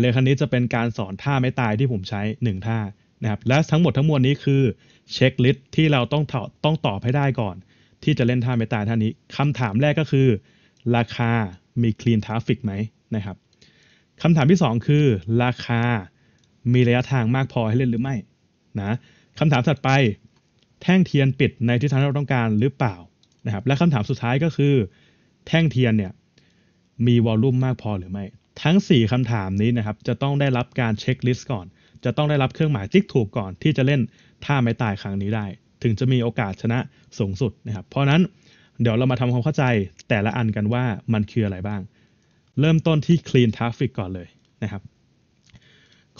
เรีันคณิจะเป็นการสอนท่าไม่ตายที่ผมใช้ 1 ท่านะครับและทั้งหมดทั้งมวลนี้คือ เช็คลิสต์ที่เราต้องต้องตอบให้ได้ก่อน ที่จะเล่นท่าไม่ตายท่านี้คำถามแรกก็คือ ราคา มีคลีนทราฟิกไหมนะครับคำถามที่ 2 คือ ราคา มีระยะทางมากพอให้เล่นหรือไม่นะคำถามถัดไป แท่งเทียนปิดในทิศทางที่เราต้องการหรือเปล่านะครับและคำถามสุดท้ายก็คือ แท่งเทียนเนี่ยมีวอลลุ่มมากพอหรือไม่ทั้ง 4คำถามนี้นะครับ จะต้องได้รับการเช็คลิสต์ก่อน จะต้องได้รับเครื่องหมาย จิ๊กถูก ก่อนที่จะเล่นท่าไม้ตายครั้งนี้ได้ ถึงจะมีโอกาสชนะสูงสุดนะครับเพราะนั้นเดี๋ยวเรามาทำความเข้าใจแต่ละอันกันว่ามันคืออะไรบ้าง เริ่มต้นที่ clean traffic ก่อนเลยนะครับ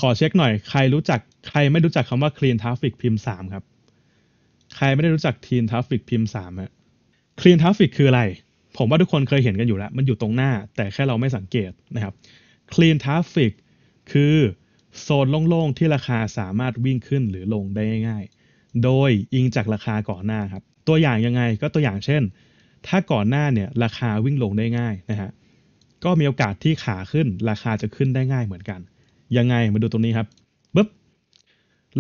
ขอเช็ค หน่อย ใครรู้จักใครไม่รู้จักคำว่า clean traffic พิมพ์3 ครับ ใครไม่ได้รู้จัก clean traffic พิมพ์3ฮะ clean traffic คืออะไรผมว่าทุกคนเคยเห็นกันอยู่แล้ว มันอยู่ตรงหน้า แต่แค่เราไม่สังเกตนะครับ Clean Traffic คือ โซนโล่งๆที่ราคาสามารถวิ่งขึ้นหรือลงได้ง่ายๆ โดยอิงจากราคาก่อนหน้าครับ ตัวอย่างยังไงก็ตัวอย่างเช่น ถ้าก่อนหน้าเนี่ยราคาวิ่งลงได้ง่ายนะฮะก็มีโอกาสที่ขาขึ้นราคาจะขึ้นได้ง่ายเหมือนกัน ยังไงมาดูตรงนี้ครับปึ๊บ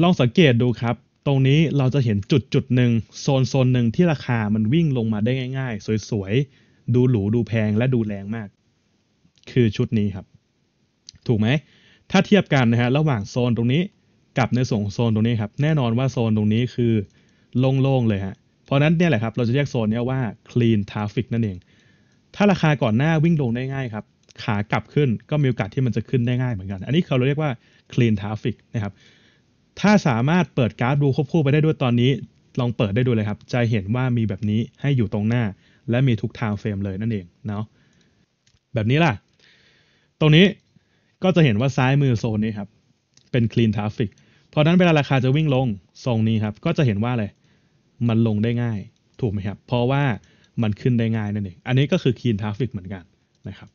ลองสังเกตดูครับ ตรงนี้เราจะเห็นจุดจุดหนึ่งโซนโซนหนึ่งที่ราคามันวิ่งลงมาได้ง่าย ๆ สวยๆดูหรูดูแพงและดูแรงมาก คือชุดนี้ครับ ถูกไหม ถ้าเทียบกันนะฮะระหว่างโซนตรงนี้กับในส่วนของโซนตรงนี้ครับ แน่นอนว่าโซนตรงนี้คือโล่งๆเลยฮะเพราะนั้นเนี่ยแหละครับ เราจะเรียกโซนนี้ว่า clean traffic นั่นเอง ถ้าราคาก่อนหน้าวิ่งลงได้ง่ายครับ ขากลับขึ้นก็มีโอกาสที่มันจะขึ้นได้ง่ายเหมือนกัน อันนี้เขาเรียกว่า clean traffic นะครับ ถ้าสามารถเปิดกราฟดูควบคู่ไปได้ด้วยตอนนี้ ลองเปิดได้ดูเลยครับ จะเห็นว่ามีแบบนี้ให้อยู่ตรงหน้าและมีทุกทางเฟรมเลยนั่นเองเนาะแบบนี้ล่ะ ตรงนี้ก็จะเห็นว่าซ้ายมือโซนนี้ครับ เป็น clean traffic เพราะนั้นเวลาราคาจะวิ่งลงทรงนี้ครับ ก็จะเห็นว่าอะไรมันลงได้ง่าย ถูกไหมครับ เพราะว่ามันขึ้นได้ง่ายนั่นเอง อันนี้ก็คือ clean traffic เหมือนกันนะครับ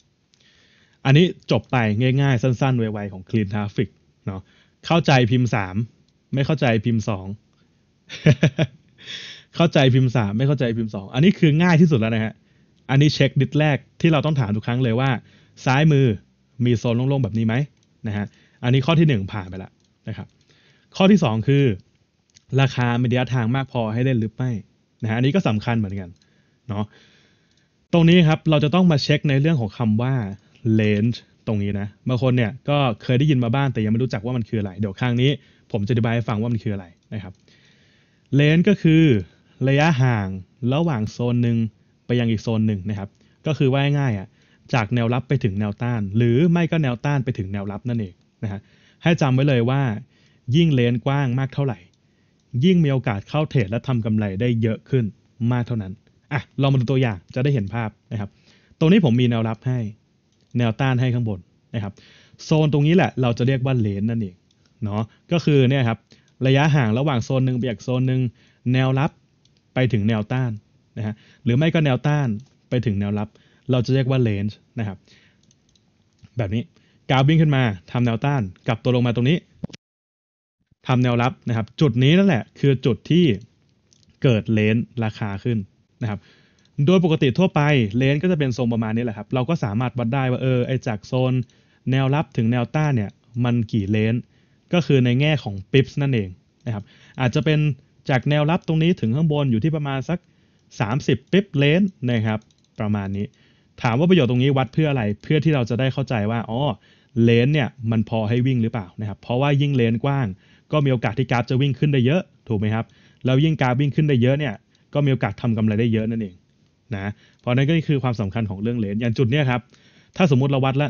อันนี้จบไป ง่ายๆสั้น ๆ ไวๆของ clean traffic เนาะเข้าใจพิมพ์3ไม่เข้าใจพิมพ์2เข้าใจพิมพ์สามไม่เข้าใจพิมพ์สองอันนี้คือง่ายที่สุดแล้วนะฮะ อันนี้เช็คดิทแรกที่เราต้องถามทุกครั้งเลยว่า ซ้ายมือมีโซนโล่งๆ แบบนี้ไหมนะฮะอันนี้ข้อที่หนึ่งผ่านไปแล้วนะครับ ข้อที่สองคือ ราคามีระยะทางมากพอให้เล่นหรือไม่นะฮะอันนี้ก็สำคัญเหมือนกันเนาะตรงนี้ครับเราจะต้องมาเช็คในเรื่องของคำว่า range ตรงนี้นะบางคนเนี่ย ก็เคยได้ยินมาบ้างแต่ยังไม่รู้จักว่ามันคืออะไร เดี๋ยวครั้งนี้ ผมจะอธิบายให้ฟังว่ามันคืออะไรนะครับเลนก็คือระยะห่างระหว่างโซนหนึ่งไปยังอีกโซนหนึ่งนะครับก็คือว่าง่ายๆอ่ะจากแนวรับไปถึงแนวต้าน หรือไม่ก็แนวต้านไปถึงแนวรับนั่นเองนะฮะให้จำไว้เลยว่า ยิ่งเลนกว้างมากเท่าไหร่ ยิ่งมีโอกาสเข้าเทรดและทำกำไรได้เยอะขึ้นมากเท่านั้นอ่ะลองมาดูตัวอย่างจะได้เห็นภาพนะครับ ตรงนี้ผมมีแนวรับให้ แนวต้านให้ข้างบนนะครับโซนตรงนี้แหละ เราจะเรียกว่าเลนนั่นเองเนาะก็คือเนี่ยครับระยะห่างระหว่างโซนหนึ่งไปอีกโซนหนึ่งแนวรับไปถึงแนวต้านนะฮะ หรือไม่ก็แนวต้านไปถึงแนวรับ เราจะเรียกว่าเลนจ์นะครับ แบบนี้กาววิ่งขึ้นมาทำแนวต้านกลับตัวลงมาตรงนี้ ทำแนวรับนะครับ จุดนี้นั่นแหละ คือจุดที่เกิดเลนจ์ราคาขึ้นนะครับ โดยปกติทั่วไปเลนส์ก็จะเป็นทรงประมาณนี้แหละครับ เราก็สามารถวัดได้ว่าเออไอจากโซน แนวรับถึงแนวต้านเนี่ยมันกี่เลนส์ก็คือในแง่ของ๊ i ส์นั่นเองนะครับอาจจะเป็นจากแนวรับตรงนี้ถึงข้างบนอยู่ที่ประมาณสัก 30 ปิ๊บเลนนะครับ ประมาณนี้ ถามว่าประโยชน์ตรงนี้วัดเพื่ออะไร เพื่อที่เราจะได้เข้าใจว่า อ๋อเลนเนี่ยมันพอให้วิ่งหรือเปล่านะครับ เพราะว่ายิ่งเลนกว้าง ก็มีโอกาสที่กราฟจะวิ่งขึ้นได้เยอะ ถูกไหมครับแล้วยิ่งกราฟวิ่งขึ้นได้เยอะเนี่ย ก็มีโอกาสทำกำไรได้เยอะนั่นเองนะเพราะนั้นก็คือความสำคัญของเรื่องเลนอย่างจุดเนี้ยครับ ถ้าสมมติเราวัดแล้ว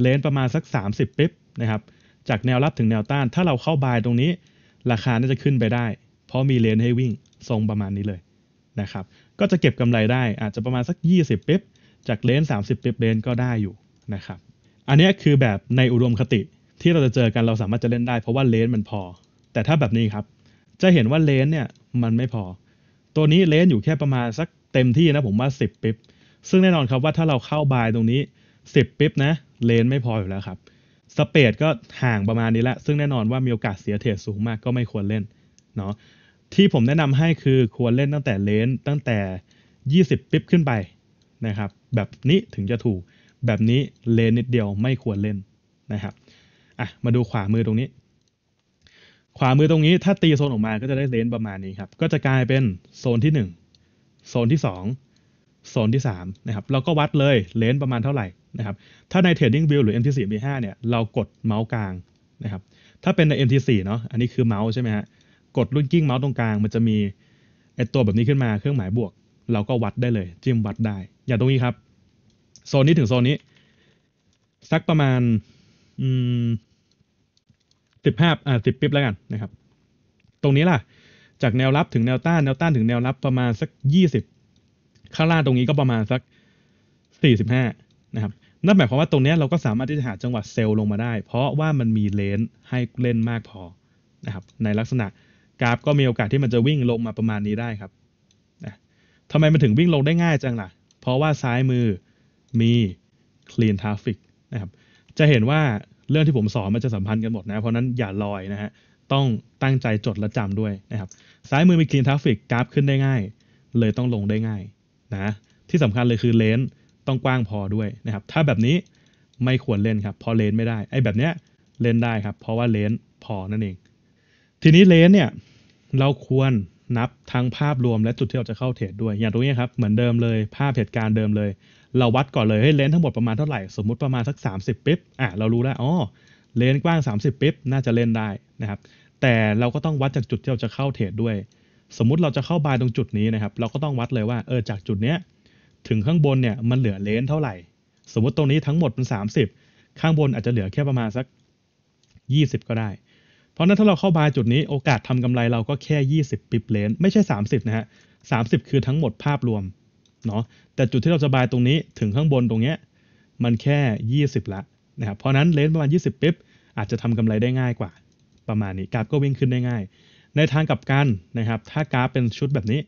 เลนประมาณสัก 30ปิ๊บนะครับ จากแนวรับถึงแนวต้าน ถ้าเราเข้าบายตรงนี้ ราคาน่าจะขึ้นไปได้พราะมีเลนให้วิ่ง ทรงประมาณนี้เลยนะครับ ก็จะเก็บกำไรได้อาจจะประมาณสัก 20ปิ๊บจากเลน30ปิ๊บเลนก็ได้อยู่นะครับ อันนี้คือแบบในอุดมคติ ที่เราจะเจอกันเราสามารถจะเล่นได้เพราะว่าเลนมันพอ แต่ถ้าแบบนี้ครับ จะเห็นว่าเลนเนี่ย มันไม่พอ ตัวนี้เลนอยู่แค่ประมาณสักเต็มที่นะผมว่า 10ปิ๊บซึ่งแน่นอนครับว่าถ้าเราเข้าบายตรงนี้ 10ปิ๊บนะ เลนไม่พออยู่แล้วครับสเปดก็ห่างประมาณนี้ละซึ่งแน่นอนว่ามีโอกาสเสียเทรดสูงมาก ก็ไม่ควรเล่นเนาะที่ผมแนะนำให้คือควรเล่นตั้งแต่เลนตั้งแต่ 20 ปิ๊บขึ้นไปนะครับแบบนี้ถึงจะถูกแบบนี้เลนนิดเดียวไม่ควรเล่นนะครับอ่ะมาดูขวามือตรงนี้ ขวามือตรงนี้ถ้าตีโซนออกมาก็จะได้เลนประมาณนี้ครับ ก็จะกลายเป็นโซนที่ 1 โซนที่ 2 โซนที่3นะครับเราก็วัดเลยเลนประมาณเท่าไหร่นะครับ ถ้าใน Trading View หรือ MT4 MT5 เนี่ยเรากดเมาส์กลางนะครับถ้าเป็นใน MT4 เนาะอันนี้คือเมาส์ใช่ไหมฮะกดรุ่นกิ้งเมาส์ตรงกลางมันจะมีไอตัวแบบนี้ขึ้นมา เครื่องหมายบวก เราก็วัดได้เลยจิ้มวัดได้ อย่างตรงนี้ครับโซนนี้ถึงโซนนี้สักประมาณ อืมสิบห้าอ่าสิบปิ๊บแล้วกันนะครับ ตรงนี้ล่ะ จากแนวรับถึงแนวต้าน แนวต้านถึงแนวรับประมาณสักยี่สิบข้างล่างตรงนี้ก็ประมาณสักสี่สิบห้านะครับนั่นหมายความว่าตรงนี้เราก็สามารถที่จะหาจังหวะเซลล์ลงมาได้ เพราะว่ามันมีเลนส์ให้เล่นมากพอนะครับ ในลักษณะกราฟก็มีโอกาสที่มันจะวิ่งลงมาประมาณนี้ได้ครับนะทำไมมันถึงวิ่งลงได้ง่ายจังล่ะเพราะว่าซ้ายมือมี clean traffic นะครับ จะเห็นว่าเรื่องที่ผมสอนมันจะสัมพันธ์กันหมดนะ เพราะนั้นอย่าลอยนะฮะ ต้องตั้งใจจดและจำด้วยนะครับ ซ้ายมือมี clean traffic กราฟขึ้นได้ง่าย เลยต้องลงได้ง่ายนะ ที่สำคัญเลยคือเลนต้องกว้างพอด้วยนะครับ ถ้าแบบนี้ไม่ควรเล่นครับ เพราะเลน ไม่ได้ ไอ้แบบเนี้ยเล่นได้ครับ เพราะว่าเลนพอนั่นเอง ทีนี้เลนเนี่ยเราควรนับทั้งภาพรวมและจุดที่เราจะเข้าเทรดด้วย อย่างตรงนี้ครับ เหมือนเดิมเลยภาพเหตุการณ์เดิมเลย เราวัดก่อนเลยให้เลนทั้งหมดประมาณเท่าไหร่สมมุติประมาณสัก30ปิ๊บอ่ะเรารู้แล้วอ๋อเลนกว้าง 30ปิ๊บน่าจะเล่นได้นะครับ แต่เราก็ต้องวัดจากจุดที่เราจะเข้าเทรดด้วย สมมุติเราจะเข้าบายตรงจุดนี้นะครับ เราก็ต้องวัดเลยว่าเออจากจุดเนี้ยถึงข้างบนเนี่ยมันเหลือเลนเท่าไหร่ สมมติตรงนี้ทั้งหมดเป็น 30 ข้างบนอาจจะเหลือแค่ประมาณสัก20ก็ได้ราะนั้นถ้าเราเข้าบายจุดนี้โอกาสทำกำไรเราก็แค่ 20 ปิบเลนไม่ใช่ 30 นะฮะ 30 คือทั้งหมดภาพรวม เนาะแต่จุดที่เราจะบายตรงนี้ถึงข้างบนตรงเนี้ย มันแค่ 20 ละนะครับ เพราะนั้นเลนประมาณ 20 ปิบอาจจะทำกำไรได้ง่ายกว่า ประมาณนี้กราฟก็วิ่งขึ้นได้ง่าย ในทางกลับกันนะครับ ถ้ากราฟเป็นชุดแบบนี้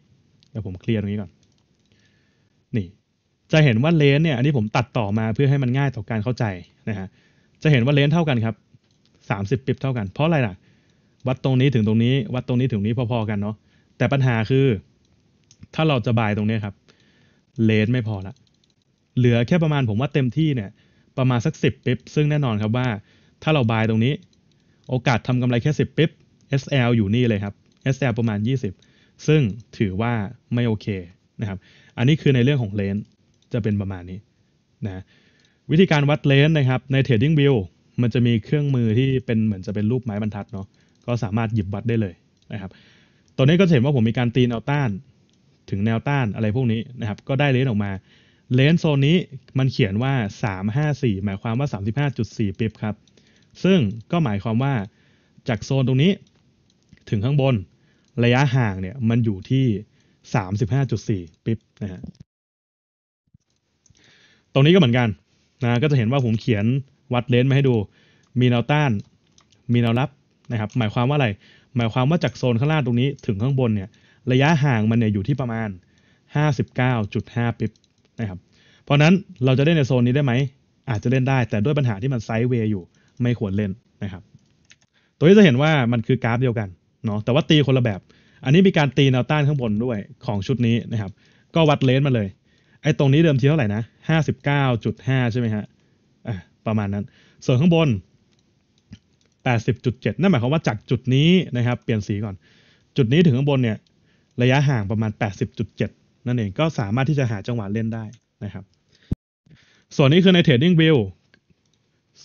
เดี๋ยวผมเคลียร์ตรงนี้ก่อน นี่ จะเห็นว่าเลนเนี่ย อันนี้ผมตัดต่อมาเพื่อให้มันง่ายต่อการเข้าใจนะฮะ จะเห็นว่าเลนเท่ากันครับ 30ปิบเท่ากัน เพราะอะไรล่ะวัดตรงนี้ถึงตรงนี้ วัดตรงนี้ถึงนี้พอๆกันเนาะแต่ปัญหาคือ ถ้าเราจะบายตรงนี้ครับเลนไม่พอละเหลือแค่ประมาณผมว่าเต็มที่เนี่ยประมาณสักสิบปิ๊บซึ่งแน่นอนครับว่า ถ้าเราบายตรงนี้ โอกาสทำกำไรแค่สิบปิ๊บ SL อยู่นี่เลยครับ SL ประมาณ20ซึ่งถือว่าไม่โอเคนะครับ อันนี้คือในเรื่องของเลนจะเป็นประมาณนี้นะ วิธีการวัดเลนนะครับ ใน Trading View มันจะมีเครื่องมือที่เป็นเหมือนจะเป็นรูปไม้บรรทัดเนาะก็สามารถหยิบวัดได้เลยนะครับตอนนี้ก็เห็นว่าผมมีการตีนเอาต้าน ถึงแนวต้านอะไรพวกนี้นะครับ ก็ได้เลนออกมา เลนโซนนี้มันเขียนว่า 354 หมายความว่า 35.4ปิบครับ ซึ่งก็หมายความว่าจากโซนตรงนี้ถึงข้างบนระยะห่างเนี่ยมันอยู่ที่ 35.4ปิบนะฮะ ตรงนี้ก็เหมือนกันนะก็จะเห็นว่าผมเขียนวัดเลนมาให้ดู มีแนวต้าน มีแนวรับนะครับหมายความว่าอะไร หมายความว่าจากโซนข้างล่างตรงนี้ถึงข้างบนเนี่ยระยะห่างมันเนี่ยอยู่ที่ประมาณ 59.5 ปิบนะครับ เพราะนั้นเราจะเล่นในโซนนี้ได้ไหม อาจจะเล่นได้ แต่ด้วยปัญหาที่มันไซด์เวย์อยู่ไม่ควรเล่นนะครับ ตัวนี้จะเห็นว่ามันคือกราฟเดียวกันเนาะแต่ว่าตีคนละแบบ อันนี้มีการตีแนวต้านข้างบนด้วยของชุดนี้นะครับ ก็วัดเลนมาเลย ไอ้ตรงนี้เดิมทีเท่าไหร่นะ 59.5 ใช่ไหมฮะ อ่ะประมาณนั้น ส่วนข้างบน80.7นั่นหมายความว่าจากจุดนี้นะครับ เปลี่ยนสีก่อน จุดนี้ถึงข้างบนเนี่ยระยะห่างประมาณ 80.7 นั่นเอง ก็สามารถที่จะหาจังหวะเล่นได้นะครับ ส่วนนี้คือใน Trading View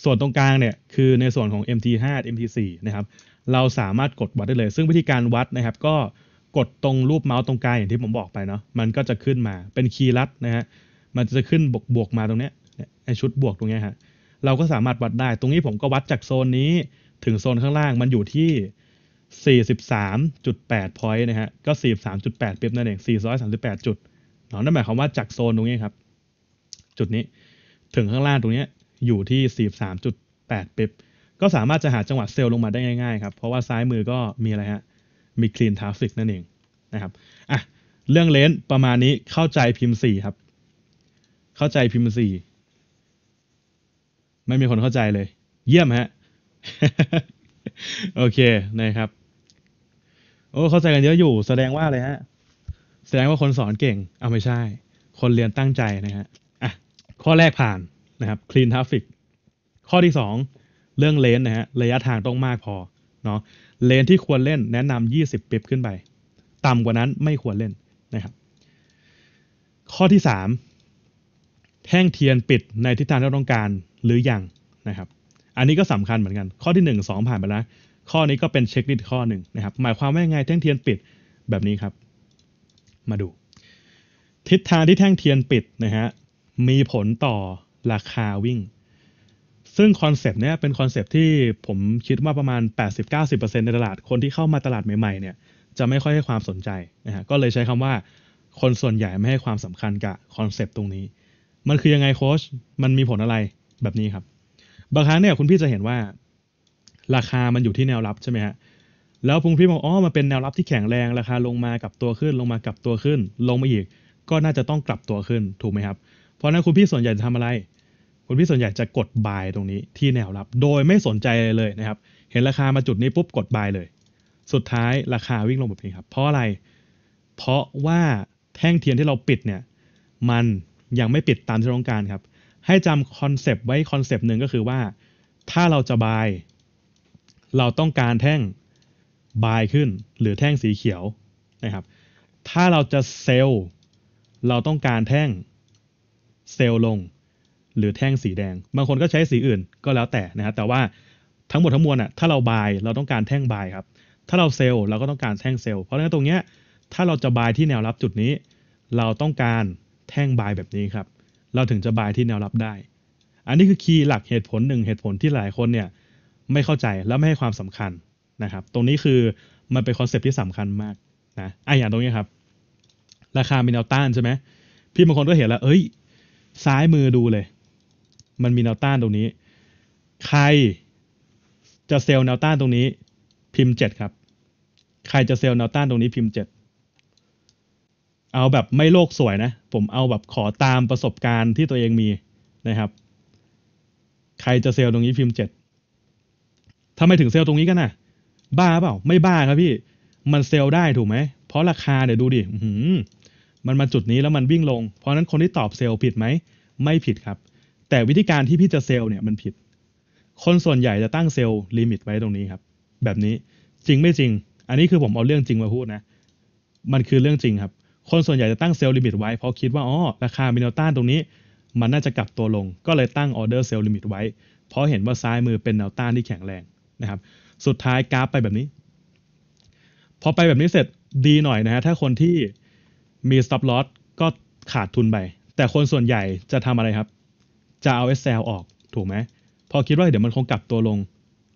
ส่วนตรงกลางเนี่ยคือในส่วนของ MT5 MT4 นะครับ เราสามารถกดวัดได้เลย ซึ่งวิธีการวัดนะครับ ก็กดตรงรูปเมาส์ตรงกลางอย่างที่ผมบอกไปเนาะ มันก็จะขึ้นมา เป็นคีย์ลัดนะฮะ มันจะขึ้นบวกบวกมาตรงเนี้ย ไอชุดบวกตรงเนี้ยฮะ เราก็สามารถวัดได้ ตรงนี้ผมก็วัดจากโซนนี้ถึงโซนข้างล่างมันอยู่ที่ 43.8พอยต์นะฮะก็ 43.8เปยบนั่นเอง438 จุดจนดนั่นหมายความว่าจากโซนตรงนี้ครับ จุดนี้ ถึงข้างล่างตรงนี้อยู่ที่ 43.8เปยบก็สามารถจะหาจังหวะเซลล์ลงมาได้ง่ายๆครับ เพราะว่าซ้ายมือก็มีอะไรฮะมีคลีนทราฟิกนั่นเองนะครับอ่ะเรื่องเลนส์ประมาณนี้เข้าใจพิมพ์่ครับ เข้าใจพิมพ์่ไม่มีคนเข้าใจเลย เยี่ยมฮะโอเคนะครับโอ้เข้าใจกันเยอะอยู่ แสดงว่าอะไรฮะ แสดงว่าคนสอนเก่ง เอาไม่ใช่ คนเรียนตั้งใจนะฮะอ่ะ ข้อแรกผ่านนะครับ clean traffic ข้อที่สองเรื่องเลนนะฮะระยะทางต้องมากพอเนาะเลนที่ควรเล่นแนะนำยี่สิบปิบขึ้นไป ต่ำกว่านั้นไม่ควรเล่นนะครับ ข้อที่สามแท่งเทียนปิดในทิศทางที่เราต้องการหรืออยังนะครับอันนี้ก็สำคัญเหมือนกัน ข้อที่ 1 2 ผ่านไปแล้ว ข้อนี้ก็เป็นเช็คลิสต์ข้อหนึ่งนะครับ หมายความว่ายังไงแท่งเทียนปิดแบบนี้ครับ มาดู ทิศทางที่แท่งเทียนปิดนะฮะ มีผลต่อราคาวิ่ง ซึ่งคอนเซปต์เนี้ยเป็นคอนเซปต์ที่ผมคิดว่าประมาณ 80-90%ในตลาดคนที่เข้ามาตลาดใหม่ๆเนี่ยจะไม่ค่อยให้ความสนใจนะฮะ ก็เลยใช้คำว่า คนส่วนใหญ่ไม่ให้ความสำคัญกับคอนเซปต์ตรงนี้ มันคือยังไงโค้ช มันมีผลอะไรแบบนี้ครับบางครั้งเนี่ยคุณพี่จะเห็นว่า ราคามันอยู่ที่แนวรับใช่ไหมฮะแล้วพุงพี่บอกอ๋อมันเป็นแนวรับที่แข็งแรง ราคาลงมากับตัวขึ้น ลงมากับตัวขึ้น ลงมาอีก ก็น่าจะต้องกลับตัวขึ้นถูกไหมครับเพราะนั้นคุณพี่ส่วนใหญ่จะทำอะไร คุณพี่ส่วนใหญ่จะกดบายตรงนี้ที่แนวรับ โดยไม่สนใจเลยนะครับ เห็นราคามาจุดนี้ปุ๊บกดบายเลย สุดท้ายราคาวิ่งลงแบบนี้ครับ เพราะอะไร เพราะว่าแท่งเทียนที่เราปิดเนี่ย มันยังไม่ปิดตามที่ต้องการครับให้จำคอนเซปต์ไว้คอนเซปต์หนึ่งก็คือว่า ถ้าเราจะบาย เราต้องการแท่งบายขึ้นหรือแท่งสีเขียวนะครับ ถ้าเราจะเซลเราต้องการแท่งเซลลง หรือแท่งสีแดง บางคนก็ใช้สีอื่นก็แล้วแต่นะครับแต่ว่าทั้งหมดทั้งมวลอ่ะถ้าเราบายเราต้องการแท่งบายครับ ถ้าเราเซลเราก็ต้องการแท่งเซลเพราะฉะนั้นตรงเนี้ยถ้าเราจะบายที่แนวรับจุดนี้ เราต้องการแท่งบายแบบนี้ครับเราถึงจะบายที่แนวรับได้ อันนี้คือคีย์หลักเหตุผลหนึ่งเหตุผลที่หลายคนเนี่ย ไม่เข้าใจและไม่ให้ความสำคัญนะครับ ตรงนี้คือมันเป็นคอนเซปที่สำคัญมากนะไออย่างตรงนี้ครับ ราคามีแนวต้านใช่ไหมพี่บางคนก็เห็นแล้ว เอ้ย ซ้ายมือดูเลยมันมีแนวต้านตรงนี้ ใครจะเซลล์แนวต้านตรงนี้ พิมพ์เจ็ดครับ ใครจะเซลล์แนวต้านตรงนี้พิมพ์เจ็ดเอาแบบไม่โลกสวยนะ ผมเอาแบบขอตามประสบการณ์ที่ตัวเองมีนะครับ ใครจะเซลตรงนี้พิมพ์เจ็ดทำไมถึงเซลตรงนี้กันนะ บ้าเปล่า ไม่บ้าครับพี่ มันเซลได้ถูกไหม เพราะราคาเดี๋ยวดูดิ มันมาจุดนี้แล้วมันวิ่งลง เพราะนั้นคนที่ตอบเซลผิดไหม ไม่ผิดครับ แต่วิธีการที่พี่จะเซลเนี่ยมันผิด คนส่วนใหญ่จะตั้งเซลลิมิตไว้ตรงนี้ครับ แบบนี้ จริงไม่จริง อันนี้คือผมเอาเรื่องจริงมาพูดนะ มันคือเรื่องจริงครับคนส่วนใหญ่จะตั้งเซลล์ลิมิตไว้เพราะคิดว่าอ๋อราคามินเอลต้านตรงนี้ มันน่าจะกลับตัวลง ก็เลยตั้งออเดอร์เซลล์ลิมิตไว้ เพราะเห็นว่าซ้ายมือเป็นแนวต้านที่แข็งแรงนะครับ สุดท้ายกราฟไปแบบนี้ พอไปแบบนี้เสร็จดีหน่อยนะฮะถ้าคนที่มี stop loss ก็ขาดทุนไป แต่คนส่วนใหญ่จะทำอะไรครับ จะเอา SL ออกถูกไหม พอคิดว่าเดี๋ยวมันคงกลับตัวลง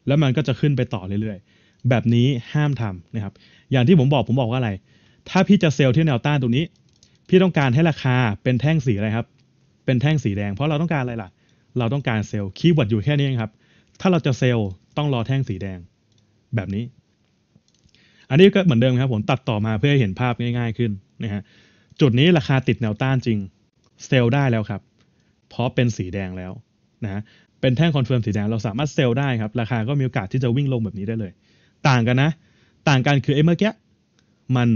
แล้วมันก็จะขึ้นไปต่อเรื่อยๆ แบบนี้ห้ามทำนะครับอย่างที่ผมบอก ผมบอกว่าอะไรถ้าพี่จะเซลล์ที่แนวต้านตรงนี้ พี่ต้องการให้ราคาเป็นแท่งสีอะไรครับ เป็นแท่งสีแดง เพราะเราต้องการอะไรล่ะ เราต้องการเซลล์คีย์เวิร์ดอยู่แค่นี้ครับ ถ้าเราจะเซลล์ต้องรอแท่งสีแดงแบบนี้ อันนี้ก็เหมือนเดิมครับผม ตัดต่อมาเพื่อให้เห็นภาพง่าย ๆ ขึ้นนะฮะจุดนี้ราคาติดแนวต้านจริงเซลล์ได้แล้วครับ เพราะเป็นสีแดงแล้วนะเป็นแท่งคอนเฟิร์มสีแดงเราสามารถเซลล์ได้ครับ ราคาก็มีโอกาสที่จะวิ่งลงแบบนี้ได้เลย ต่างกันนะต่างกันคือไอ้เมื่อกี้ มัน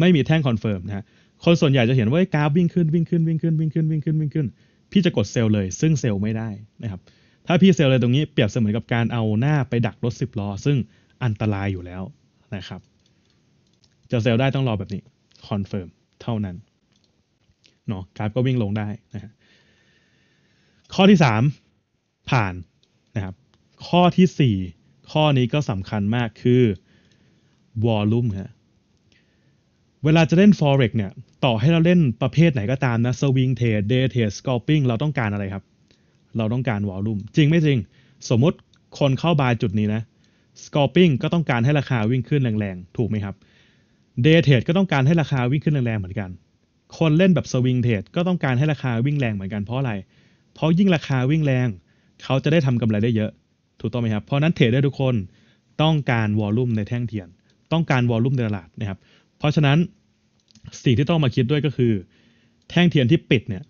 ไม่มีแท่งคอนเฟิร์มนะคนส่วนใหญ่จะเห็นว่ากราฟวิ่งขึ้นวิ่งขึ้นวิ่งขึ้น วิ่งขึ้น วิ่งขึ้นวิ่งขึ้น พี่จะกดเซลเลย ซึ่งเซลล์ไม่ได้นะครับ ถ้าพี่เซลเลยตรงนี้เปรียบเสมือนกับการเอาหน้าไปดักรถสิบล้อซึ่งอันตรายอยู่แล้วนะครับ จะเซลได้ต้องรอแบบนี้คอนเฟิร์มเท่านั้นเนาะกราฟก็วิ่งลงได้นะข้อที่สามผ่านนะครับ ข้อที่สี่ข้อนี้ก็สำคัญมากคือวอลลุ่มครับเวลาจะเล่น forex เนี่ยต่อให้เราเล่นประเภทไหนก็ตามนะ swing trade day trade scalping เราต้องการอะไรครับ เราต้องการ volume จริงไม่จริง สมมติคนเข้าบายจุดนี้นะ scalping ก็ต้องการให้ราคาวิ่งขึ้นแรงๆถูกไหมครับ day trade ก็ต้องการให้ราคาวิ่งขึ้นแรงๆเหมือนกัน คนเล่นแบบ swing trade ก็ต้องการให้ราคาวิ่งแรงเหมือนกันเพราะอะไร เพราะยิ่งราคาวิ่งแรง เขาจะได้ทำกำไรได้เยอะถูกต้องไหมครับเพราะนั้นเทรดได้ทุกคนต้องการวอลลุ่มในแท่งเทียน ต้องการวอลลุ่มในตลาดนะครับเพราะฉะนั้นสิ่งที่ต้องมาคิดด้วยก็คือ แท่งเทียนที่ปิดเนี่ย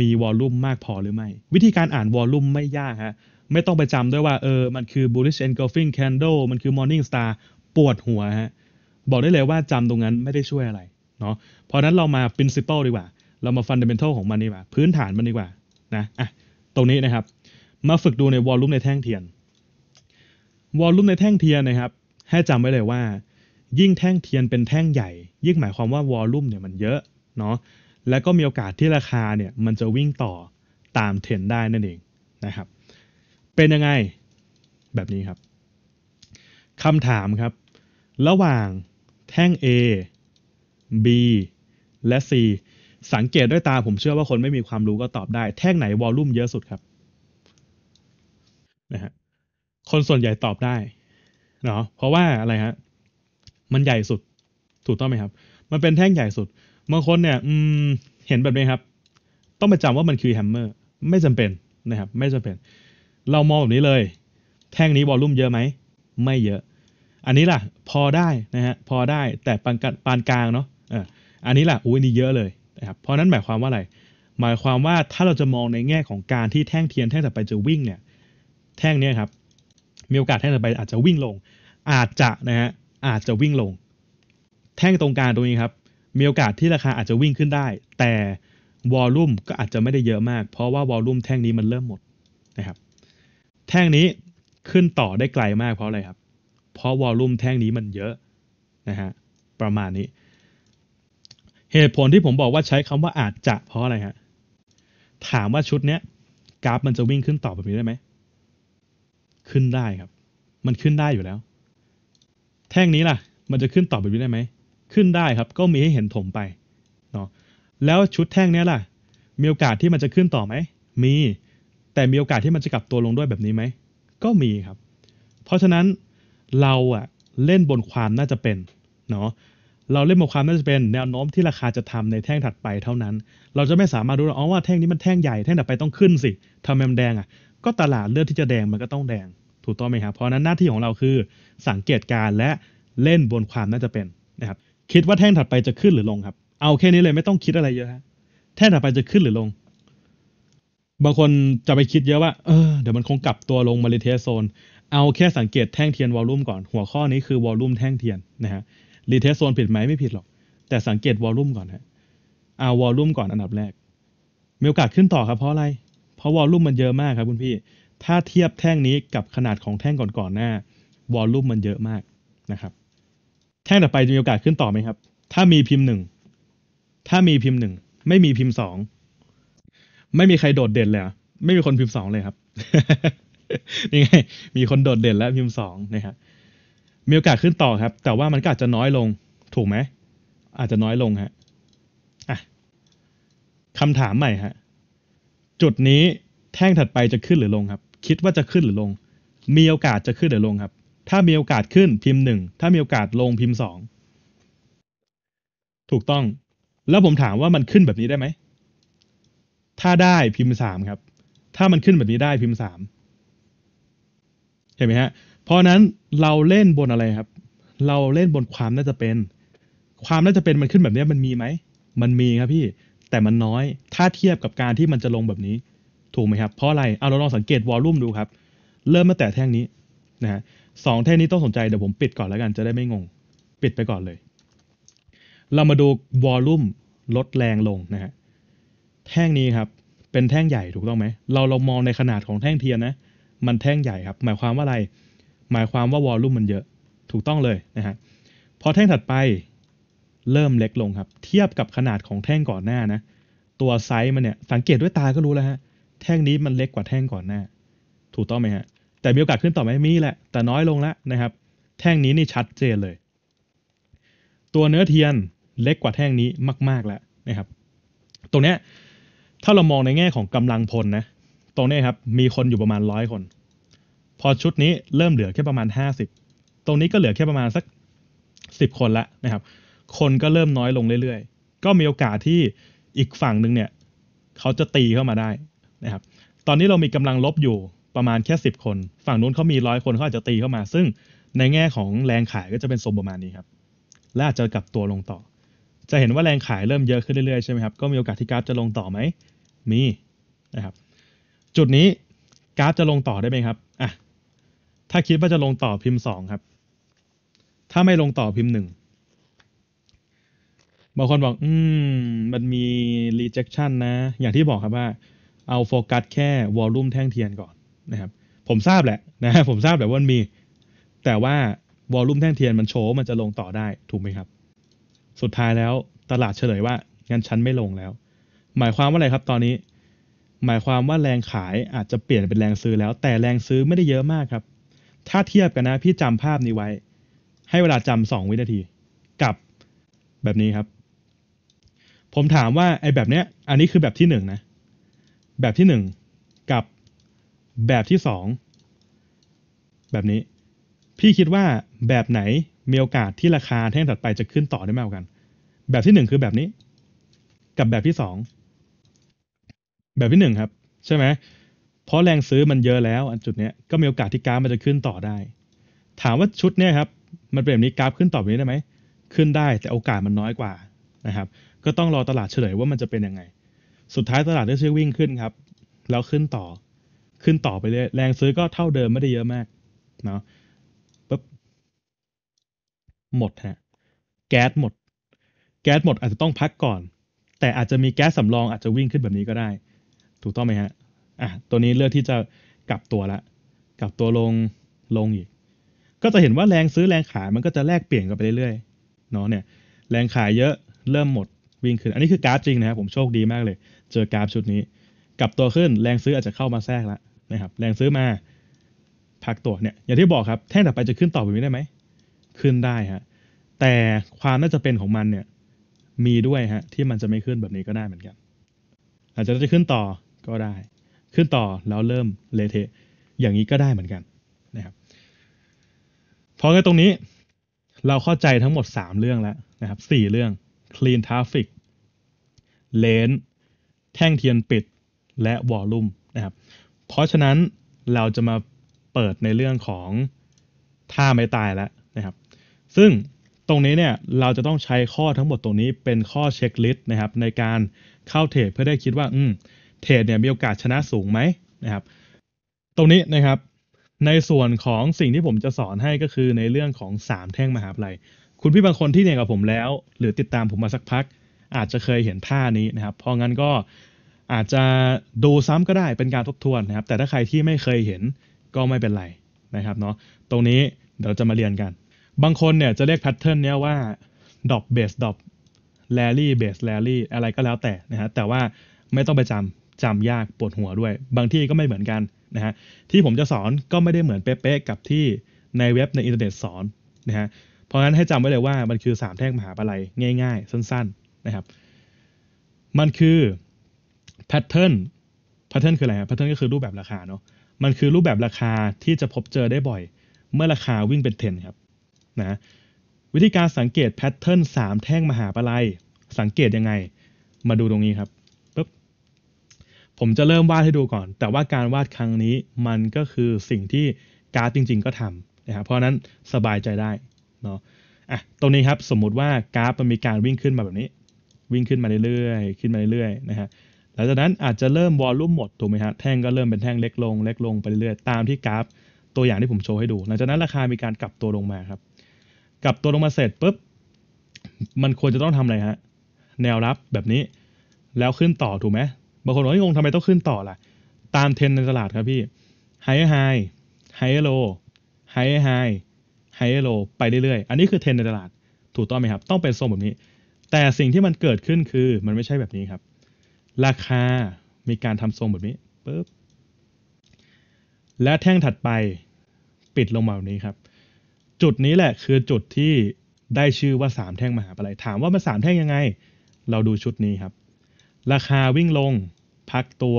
มีวอลลุ่มมากพอหรือไม่ วิธีการอ่านวอลลุ่มไม่ยากฮะ ไม่ต้องไปจำด้วยว่าเออมันคือ bullish engulfing candle มันคือ morning star ปวดหัวฮะบอกได้เลยว่าจำตรงนั้นไม่ได้ช่วยอะไรเนาะเพราะนั้นเรามา principle ดีกว่า เรามา fundamental ของมันดีกว่า พื้นฐานมันดีกว่านะอ่ะตรงนี้นะครับ มาฝึกดูในวอลลุ่มในแท่งเทียนวอลลุ่มในแท่งเทียนนะครับ ให้จำไว้เลยว่ายิ่งแท่งเทียนเป็นแท่งใหญ่ ยิ่งหมายความว่าวอลลุ่มเนี่ยมันเยอะเนาะและก็มีโอกาสที่ราคาเนี่ยมันจะวิ่งต่อตามเทรนได้นั่นเองนะครับ เป็นยังไงแบบนี้ครับคำถามครับ ระหว่างแท่ง A B และ C สังเกตด้วยตาผมเชื่อว่าคนไม่มีความรู้ก็ตอบได้ แท่งไหนวอลลุ่มเยอะสุดครับนะฮะคนส่วนใหญ่ตอบได้เนาะเพราะว่าอะไรฮะมันใหญ่สุด ถูกต้องไหมครับ มันเป็นแท่งใหญ่สุด บางคนเนี่ยอืมเห็นแบบนี้ครับ ต้องไปจำว่ามันคือแฮมเมอร์ ไม่จำเป็นนะครับ ไม่จำเป็น เรามองแบบนี้เลย แท่งนี้วอลลุ่มเยอะไหม ไม่เยอะ อันนี้ล่ะ พอได้นะฮะ พอได้ แต่ปานปานกลางเนาะออันนี้ล่ะอุ้ยนี่เยอะเลยนะครับ เพราะนั้นหมายความว่าอะไร หมายความว่าถ้าเราจะมองในแง่ของการที่แท่งเทียนแท่งต่อไปจะวิ่ง เนี่ย แท่งนี้ครับ มีโอกาสแท่งต่อไปอาจจะวิ่งลง อาจจะนะฮะอาจจะวิ่งลง แท่งตรงกลางตรงนี้ครับ มีโอกาสที่ราคาอาจจะวิ่งขึ้นได้ แต่วอลลุ่มก็อาจจะไม่ได้เยอะมากเพราะว่าวอลลุ่มแท่งนี้มันเริ่มหมดนะครับแท่งนี้ขึ้นต่อได้ไกลมากเพราะอะไรครับเพราะวอลลุ่มแท่งนี้มันเยอะนะฮะประมาณนี้ เหตุผลที่ผมบอกว่าใช้คำว่าอาจจะเพราะอะไรฮะถามว่าชุดเนี้ยกราฟมันจะวิ่งขึ้นต่อแบบนี้ได้ไหมขึ้นได้ครับ มันขึ้นได้อยู่แล้วแท่งนี้ล่ะ มันจะขึ้นต่อแบบนี้ได้ไหม ขึ้นได้ครับ ก็มีให้เห็นถมไป เนาะแล้วชุดแท่งนี้ล่ะ มีโอกาสที่มันจะขึ้นต่อไหม มี แต่มีโอกาสที่มันจะกลับตัวลงด้วยแบบนี้ไหม ก็มีครับ เพราะฉะนั้นเราอะเล่นบนความน่าจะเป็น เนาะเราเล่นบนความน่าจะเป็นแนวโน้มที่ราคาจะทำในแท่งถัดไปเท่านั้น เราจะไม่สามารถรู้ว่าอ๋อว่าแท่งนี้มันแท่งใหญ่แท่งถัดไปต้องขึ้นสิทำแมมแดงอะก็ตลาดเลือกที่จะแดงมันก็ต้องแดงถูกต้องไหมครับ เพราะนั้นหน้าที่ของเราคือสังเกตการและเล่นบนความน่าจะเป็นนะครับ คิดว่าแท่งถัดไปจะขึ้นหรือลงครับ เอาแค่นี้เลยไม่ต้องคิดอะไรเยอะฮะแท่งถัดไปจะขึ้นหรือลง บางคนจะไปคิดเยอะว่าเออเดี๋ยวมันคงกลับตัวลงมาเลเทสโซน เอาแค่สังเกตแท่งเทียนวอลลุ่มก่อน หัวข้อนี้คือวอลลุ่มแท่งเทียนนะฮะรีเทสโซนผิดไหมไม่ผิดหรอก แต่สังเกตวอลลุ่มก่อนฮะ เอาวอลลุ่มก่อนอันดับแรก มีโอกาสขึ้นต่อครับเพราะอะไร เพราะวอลลุ่มมันเยอะมากครับคุณพี่ถ้าเทียบแท่งนี้กับขนาดของแท่งก่อนๆหน้าวอลลุ่มมันเยอะมากนะครับ แท่งต่อไปจะมีโอกาสขึ้นต่อไหมครับ ถ้ามีพิมพ์หนึ่งถ้ามีพิมพ์หนึ่งไม่มีพิมพ์สองไม่มีใครโดดเด่นเลยไม่มีคนพิมพ์สองเลยครับนี่ไงมีคนโดดเด่นและพิมพ์สองนะครับมีโอกาสขึ้นต่อครับ แต่ว่ามันก็อาจจะน้อยลงถูกไหมอาจจะน้อยลงฮะอะคำถามใหม่ฮะจุดนี้แท่งถัดไปจะขึ้นหรือลงครับคิดว่าจะขึ้นหรือลง มีโอกาสจะขึ้นหรือลงครับ ถ้ามีโอกาสขึ้นพิมพ์หนึ่ง ถ้ามีโอกาสลงพิมพ์สอง ถูกต้อง แล้วผมถามว่ามันขึ้นแบบนี้ได้ไหม ถ้าได้พิมพ์สามครับ ถ้ามันขึ้นแบบนี้ได้พิมพ์สาม เห็นไหมฮะ เพราะนั้นเราเล่นบนอะไรครับ เราเล่นบนความน่าจะเป็น ความน่าจะเป็นมันขึ้นแบบนี้มันมีไหม มันมีครับ พี่ แต่มันน้อย ถ้าเทียบกับการที่มันจะลงแบบนี้ถูกไหมครับ เพราะอะไรเอาเราลองสังเกตวอลลุ่มดูครับ เริ่มมาแต่แท่งนี้นะฮะสองแท่งนี้ต้องสนใจ เดี๋ยวผมปิดก่อนแล้วกัน จะได้ไม่งง ปิดไปก่อนเลย เรามาดูวอลลุ่มลดแรงลงนะฮะ แท่งนี้ครับ เป็นแท่งใหญ่ถูกต้องไหม เราลองมองในขนาดของแท่งเทียนนะ มันแท่งใหญ่ครับ หมายความว่าอะไร หมายความว่าวอลลุ่มมันเยอะ ถูกต้องเลยนะฮะ พอแท่งถัดไป เริ่มเล็กลงครับ เทียบกับขนาดของแท่งก่อนหน้านะ ตัวไซส์มันเนี่ย สังเกตด้วยตาก็รู้แล้วฮะแท่งนี้มันเล็กกว่าแท่งก่อนหน้า ถูกต้องไหมฮะ แต่มีโอกาสขึ้นต่อไหมมีแหละ แต่น้อยลงแล้วนะครับ แท่งนี้นี่ชัดเจนเลย ตัวเนื้อเทียนเล็กกว่าแท่งนี้มาก ๆแล้วนะครับ ตรงเนี้ยถ้าเรามองในแง่ของกำลังพลนะ ตรงนี้ครับ มีคนอยู่ประมาณร้อยคน พอชุดนี้เริ่มเหลือแค่ประมาณห้าสิบ ตรงนี้ก็เหลือแค่ประมาณสักสิบคนละนะครับ คนก็เริ่มน้อยลงเรื่อยๆ ก็มีโอกาสที่อีกฝั่งหนึ่งเนี่ย เขาจะตีเข้ามาได้นะครับตอนนี้เรามีกำลังลบอยู่ประมาณแค่ 10 คน ฝั่งนู้นเขามีร้อยคนเขาอาจจะตีเข้ามา ซึ่งในแง่ของแรงขายก็จะเป็นทรงประมาณนี้ครับ และอาจจะกลับตัวลงต่อ จะเห็นว่าแรงขายเริ่มเยอะขึ้นเรื่อยๆใช่ไหมครับ ก็มีโอกาสที่กราฟจะลงต่อไหม มีนะครับ จุดนี้กราฟจะลงต่อได้ไหมครับอ่ะถ้าคิดว่าจะลงต่อพิมพ์2ครับ ถ้าไม่ลงต่อพิมพ์1บางคนบอก อืม มันมี rejection นะ อย่างที่บอกครับว่าเอาโฟกัสแค่วอลลุ่มแท่งเทียนก่อนนะครับผมทราบแหละนะผมทราบแหละว่ามันมี แต่ว่าวอลลุ่มแท่งเทียนมันโชว์ มันจะลงต่อได้ถูกไหมครับ สุดท้ายแล้วตลาดเฉลยว่างั้นชั้นไม่ลงแล้ว หมายความว่าอะไรครับ ตอนนี้ หมายความว่าแรงขายอาจจะเปลี่ยนเป็นแรงซื้อแล้ว แต่แรงซื้อไม่ได้เยอะมากครับ ถ้าเทียบกันนะ พี่จำภาพนี้ไว้ ให้เวลาจำสองวินาที กับแบบนี้ครับ ผมถามว่าไอ้แบบเนี้ย อันนี้คือแบบที่หนึ่งนะแบบที่ 1 กับแบบที่ 2 แบบนี้ พี่คิดว่าแบบไหนมีโอกาสที่ราคาแท่งถัดไปจะขึ้นต่อได้มากกัน แบบที่1คือแบบนี้ กับแบบที่ 2 แบบที่1ครับใช่ไหมเพราะแรงซื้อมันเยอะแล้วอันจุดเนี้ยก็มีโอกาสที่กราฟ มันจะขึ้นต่อได้ ถามว่าชุดเนี้ยครับ มันเป็นแบบนี้กราฟขึ้นต่อแบบนี้ได้ไหมขึ้นได้แต่โอกาสมันน้อยกว่านะครับ ก็ต้องรอตลาดเฉลยว่ามันจะเป็นยังไงสุดท้ายตลาดได้ช่้ยวิ่งขึ้นครับแล้วขึ้นต่อ ขึ้นต่อไปเรื่อยแรงซื้อก็เท่าเดิมไม่ได้เยอะมากเนาะปุ๊บหมดฮะแก๊สหมด แก๊สหมดอาจจะต้องพักก่อน แต่อาจจะมีแก๊สสำรองอาจจะวิ่งขึ้นแบบนี้ก็ได้ ถูกต้องไหมฮะอ่ะตัวนี้เลือกที่จะกลับตัวละกลับตัวลงลงอีก ก็จะเห็นว่าแรงซื้อแรงขายมันก็จะแลกเปลี่ยนกันไปเรื่อยๆเนาะเนี่ย แรงขายเยอะเริ่มหมดวิ่งขึ้นอันนี้คือการาฟจริงนะครับผมโชคดีมากเลยเจอกราฟชุดนี้กลับตัวขึ้นแรงซื้ออาจจะเข้ามาแทรกแล้วนะครับ แรงซื้อมาพักตัวเนี่ยอย่างที่บอกครับ แท่งต่อไปจะขึ้นต่อไปนี้ได้ไหมขึ้นได้ฮะแต่ความน่าจะเป็นของมันเนี่ยมีด้วยฮะที่มันจะไม่ขึ้นแบบนี้ก็ได้เหมือนกัน อาจจะจะขึ้นต่อก็ได้ ขึ้นต่อแล้วเริ่มเลเทอย่างนี้ก็ได้เหมือนกันนะครับพอแค่ตรงนี้ เราเข้าใจทั้งหมด 3 เรื่องแล้วนะครับ4เรื่อง clean traffic lane แท่งเทียนปิดและวอลลุ่มนะครับ เพราะฉะนั้นเราจะมาเปิดในเรื่องของท่าไม่ตายแล้วนะครับ ซึ่งตรงนี้เนี่ยเราจะต้องใช้ข้อทั้งหมดตรงนี้เป็นข้อเช็คลิสต์นะครับในการเข้าเทรดเพื่อได้คิดว่าอืมเทรดเนี่ยมีโอกาสชนะสูงไหมนะครับ ตรงนี้นะครับ ในส่วนของสิ่งที่ผมจะสอนให้ก็คือในเรื่องของ 3 แท่งมหาวลัย คุณพี่บางคนที่เนี่ยกับผมแล้ว หรือติดตามผมมาสักพักอาจจะเคยเห็นท่านี้นะครับเพราะงั้นก็อาจจะดูซ้ำก็ได้เป็นการทบทวนนะครับ แต่ถ้าใครที่ไม่เคยเห็นก็ไม่เป็นไรนะครับเนาะ ตรงนี้เดี๋ยวจะมาเรียนกัน บางคนเนี่ยจะเรียกแพทเทิร์นเนี้ยว่าดอปเบสดอปแลลี่เบสแลลี่อะไรก็แล้วแต่นะฮะแต่ว่าไม่ต้องไปจำจำยากปวดหัวด้วย บางที่ก็ไม่เหมือนกันนะฮะ ที่ผมจะสอนก็ไม่ได้เหมือนเป๊ะๆกับที่ในเว็บในอินเทอร์เน็ตสอนนะฮะเพราะฉะนั้นให้จำไว้เลยว่ามันคือ 3 แท่งมหาปลไลง่ายๆสั้นๆนะครับ มันคือ แพทเทิร์น แพทเทิร์นคืออะไรครับแพทเทิร์นก็คือรูปแบบราคาเนาะ มันคือรูปแบบราคาที่จะพบเจอได้บ่อย เมื่อราคาวิ่งเป็นเทรนครับ นะ วิธีการสังเกตแพทเทิร์นสามแท่งมหาปลายสังเกตยังไง มาดูตรงนี้ครับ ปึ๊บ ผมจะเริ่มวาดให้ดูก่อน แต่ว่าการวาดครั้งนี้มันก็คือสิ่งที่กราดจริงๆก็ทำนะครับ เพราะนั้นสบายใจได้ เนาะ อ่ะ ตรงนี้ครับสมมุติว่ากราฟ มันมีการวิ่งขึ้นมาแบบนี้วิ่งขึ้นมาเรื่อยๆ ขึ้นมาเรื่อยๆ นะฮะ หลังจากนั้นอาจจะเริ่มวอลลุ่มหมด ถูกไหมฮะ แท่งก็เริ่มเป็นแท่งเล็กลง เล็กลงไปเรื่อยๆ ตามที่กราฟตัวอย่างที่ผมโชว์ให้ดู หลังจากนั้นราคามีการกลับตัวลงมาครับ กลับตัวลงมาเสร็จปุ๊บ มันควรจะต้องทำอะไรฮะ แนวรับแบบนี้ แล้วขึ้นต่อถูกไหมบางคนบอก่งงทำไมต้องขึ้นต่อล่ะ ตามเทรนในตลาดครับพี่ ไฮไฮไฮโลไฮไฮไฮโลไปเรื่อยๆ อันนี้คือเทรนในตลาด ถูกต้องไหมครับ ต้องเป็นทรงแบบนี้แต่สิ่งที่มันเกิดขึ้นคือมันไม่ใช่แบบนี้ครับ ราคามีการทำทรงแบบนี้ปึ๊บและแท่งถัดไปปิดลงมาแบบนี้ครับ จุดนี้แหละคือจุดที่ได้ชื่อว่า3แท่งมหาปลัยถามว่ามันสามแท่งยังไง เราดูชุดนี้ครับ ราคาวิ่งลงพักตัว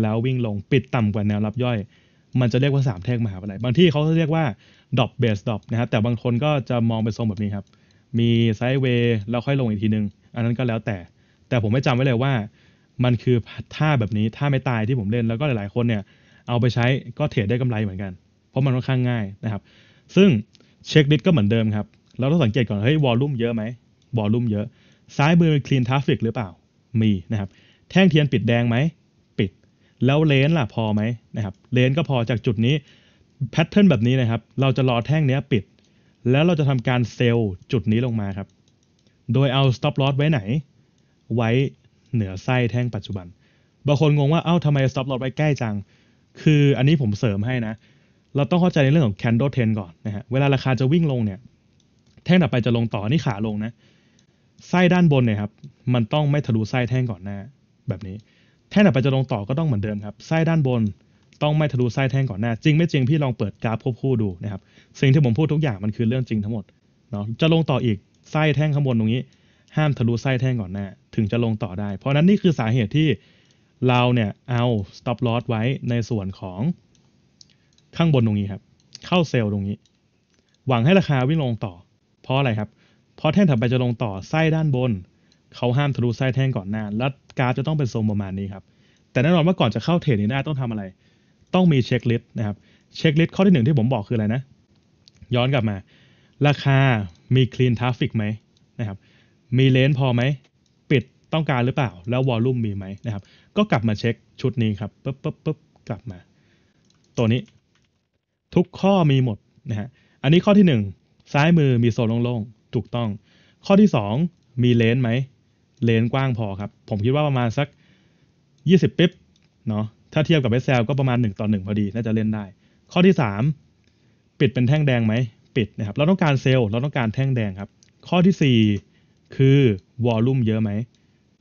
แล้ววิ่งลงปิดต่ำกว่าแนวรับย่อย มันจะเรียกว่า3แท่งมหาปลัยบางที่เขาเรียกว่าดอปเบสดอปนะครับ แต่บางคนก็จะมองไปทรงแบบนี้ครับมีไซด์เวย์แล้วค่อยลงอีกทีนึง อันนั้นก็แล้วแต่ แต่ผมไม่จำไว้เลยว่า มันคือท่าแบบนี้ ท่าไม่ตายที่ผมเล่น แล้วก็หลายๆคนเนี่ย เอาไปใช้ ก็เทรดได้กำไรเหมือนกัน เพราะมันค่อนข้างง่าย นะครับ ซึ่งเช็คลิสก็เหมือนเดิมครับเราต้องสังเกตก่อน เฮ้ยวอลลุ่มเยอะไหมวอลลุ่มเยอะ ซ้ายมือเีคลีนทราฟิกหรือเปล่า มีนะครับ แท่งเทียนปิดแดงไหม ปิด แล้วเลนล่ะพอไหมนะครับเลนก็พอจากจุดนี้แพทเทิร์นแบบนี้นะครับ เราจะรอแท่งเนี้ยปิดแล้วเราจะทำการเซลล์จุดนี้ลงมาครับ โดยเอา stop loss ไว้ไหน ไว้เหนือไส้แท่งปัจจุบัน บางคนงงว่าเอ้าทำไม stop loss ไว้ใกล้จัง คืออันนี้ผมเสริมให้นะ เราต้องเข้าใจในเรื่องของ candle t r e n ก่อนนะฮะ เวลาราคาจะวิ่งลงเนี่ย แท่งต่อไปจะลงต่อนี่ขาลงนะ ไส้ด้านบนเนี่ยครับ มันต้องไม่ทะลุไส้แท่งก่อนหน้าแบบนี้ แท่งต่อไปจะลงต่อก็ต้องเหมือนเดิมครับ ไส้ด้านบนต้องไม่ทะลุไส้แท่งก่อนหน้าจริงไม่จริง พี่ลองเปิดกราฟควบคู่ดูนะครับ สิ่งที่ผมพูดทุกอย่างมันคือเรื่องจริงทั้งหมด เนาะจะลงต่ออีกไส้แท่งข้างบนตรงนี้ ห้ามทะลุไส้แท่งก่อนหน้า ถึงจะลงต่อได้ เพราะนั้นนี่คือสาเหตุที่เราเนี่ย เอา stop loss ไว้ในส่วนของข้างบนตรงนี้ครับเข้าเซลล์ตรงนี้ หวังให้ราคาวิ่งลงต่อ เพราะอะไรครับ เพราะแท่งถัดไปจะลงต่อไส้ด้านบนเขาห้ามทะลุไส้แท่งก่อนหน้า แล้วกราฟจะต้องเป็นทรงประมาณนี้ครับแต่แน่นอนว่าก่อนจะเข้าเทรดนี้ได้ต้องทำอะไรต้องมีเช็คลิสต์นะครับ เช็คลิสต์ข้อที่หนึ่งที่ผมบอกคืออะไรนะ ย้อนกลับมา ราคา มีคลีนทราฟิกไหมนะครับ มีเลนพอไหม ปิดต้องการหรือเปล่า แล้ววอลลุ่มมีไหมนะครับ ก็กลับมาเช็คชุดนี้ครับ ปึ๊บปึ๊บปึ๊บกลับมา ตัวนี้ ทุกข้อมีหมดนะฮะ อันนี้ข้อที่ 1 ซ้ายมือมีโซนโล่งๆ ถูกต้อง ข้อที่ 2 มีเลนไหมเลนกว้างพอครับ ผมคิดว่าประมาณสัก 20ปิ๊บเนาะถ้าเทียบกับเอสเซลก็ประมาณ 1ต่อ1พอดี น่าจะเล่นได้ ข้อที่ 3 ปิดเป็นแท่งแดงไหม ปิดนะครับเราต้องการเซลล์เราต้องการแท่งแดงครับ ข้อที่ 4 คือวอลลุ่มเยอะไหม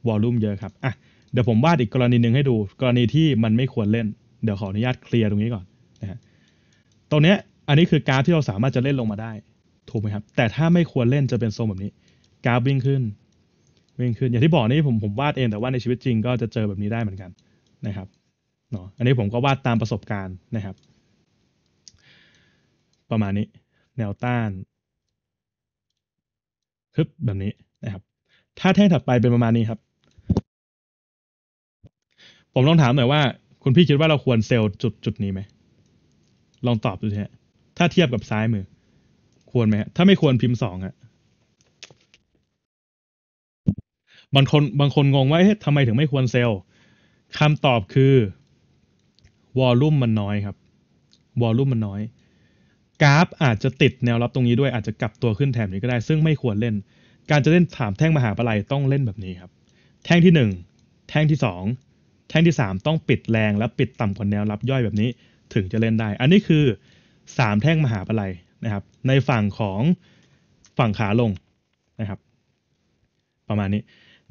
วอลลุ่มเยอะครับอ่ะเดี๋ยวผมวาดอีกกรณีหนึ่งให้ดู กรณีที่มันไม่ควรเล่น เดี๋ยวขออนุญาตเคลียร์ตรงนี้ก่อนนะฮะตรงเนี้ยอันนี้คือกราฟที่เราสามารถจะเล่นลงมาได้ ถูกไหมครับ แต่ถ้าไม่ควรเล่นจะเป็นโซนแบบนี้กราฟวิ่งขึ้นวิ่งขึ้นอย่างที่บอกนี่ผมผมวาดเอง แต่ว่าในชีวิตจริง ก็จะเจอแบบนี้ได้เหมือนกันนะครับเนาะอันนี้ผมก็วาดตามประสบการณ์นะครับ ประมาณนี้ แนวต้านคึบแบบนี้นะครับ ถ้าแท่งถัดไปเป็นประมาณนี้ครับ ผมลองถามหน่อยว่า คุณพี่คิดว่าเราควรเซลล์จุดจุดนี้ไหมลองตอบดูสิฮะถ้าเทียบกับซ้ายมือ ควรไหมฮะถ้าไม่ควรพิมพ์สองอะบางคนบางคนงงว่าเฮ้ยทำไมถึงไม่ควรเซลล์คำตอบคือวอลลุ่มมันน้อยครับวอลลุ่มมันน้อย กราฟอาจจะติดแนวรับตรงนี้ด้วยอาจจะกลับตัวขึ้นแถบนี้ก็ได้ซึ่งไม่ควรเล่น การจะเล่นสามแท่งมหาปลายต้องเล่นแบบนี้ครับ แท่งที่ 1 แท่งที่ 2 แท่งที่ 3ต้องปิดแรงและปิดต่ำกว่าแนวรับย่อยแบบนี้ถึงจะเล่นได้ อันนี้คือ3แท่งมหาปลายนะครับในฝั่งของฝั่งขาลงนะครับ ประมาณนี้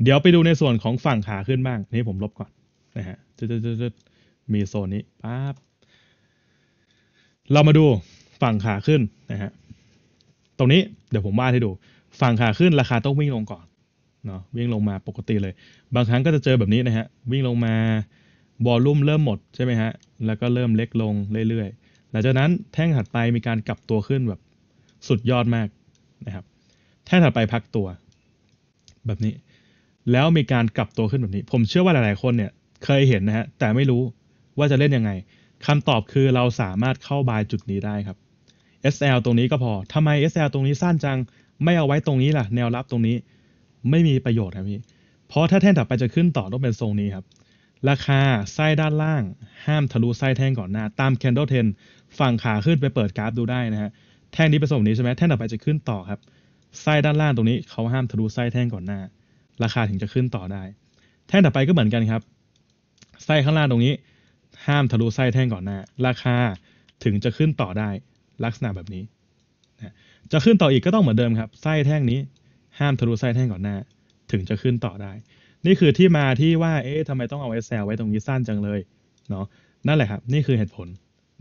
เดี๋ยวไปดูในส่วนของฝั่งขาขึ้นบ้างนี่ผมลบก่อนนะฮะจุดๆมีโซนนี้ปั๊บ เรามาดูฝั่งขาขึ้นนะฮะ ตรงนี้เดี๋ยวผมวาดให้ดู ฝั่งขาขึ้นราคาต้องวิ่งลงก่อน เนาะวิ่งลงมาปกติเลย บางครั้งก็จะเจอแบบนี้นะฮะวิ่งลงมาวอลลุ่มเริ่มหมดใช่ไหมฮะ แล้วก็เริ่มเล็กลงเรื่อยๆ หลังจากนั้นแท่งถัดไปมีการกลับตัวขึ้นแบบ สุดยอดมากนะครับ แท่งถัดไปพักตัวแบบนี้ แล้วมีการกลับตัวขึ้นแบบนี้ ผมเชื่อว่าหลายๆคนเนี่ยเคยเห็นนะฮะแต่ไม่รู้ว่าจะเล่นยังไงคำตอบคือเราสามารถเข้าบายจุดนี้ได้ครับ SL ตรงนี้ก็พอทำไม SL ตรงนี้สั้นจัง ไม่เอาไว้ตรงนี้ล่ะ แนวรับตรงนี้ ไม่มีประโยชน์ครับพี่เพราะถ้าแท่งถัดไปจะขึ้นต่อต้องเป็นทรงนี้ครับ ราคาไส้ด้านล่าง ห้ามทะลุไส้แท่งก่อนหน้า ตาม candle ten ฝั่งขาขึ้นไปเปิดกราฟดูได้นะฮะแท่งนี้เป็นทรงนี้ใช่ไหมแท่งถัดไปจะขึ้นต่อครับไส้ด้านล่างตรงนี้เขาห้ามทะลุไส้แท่งก่อนหน้า ราคาถึงจะขึ้นต่อได้ แท่งถัดไปก็เหมือนกันครับไส้ข้างล่างตรงนี้ห้ามทะลุไส้แท่งก่อนหน้า ราคาถึงจะขึ้นต่อได้ลักษณะแบบนี้นะจะขึ้นต่ออีกก็ต้องเหมือนเดิมครับ ไส้แท่งนี้ห้ามทะลุไส้แท่งก่อนหน้า ถึงจะขึ้นต่อได้ นี่คือที่มาที่ว่าเอ๊ะทำไมต้องเอาไแซลไว้ตรงนี้สั้นจังเลยเนาะนั่นแหละครับ นี่คือเหตุผล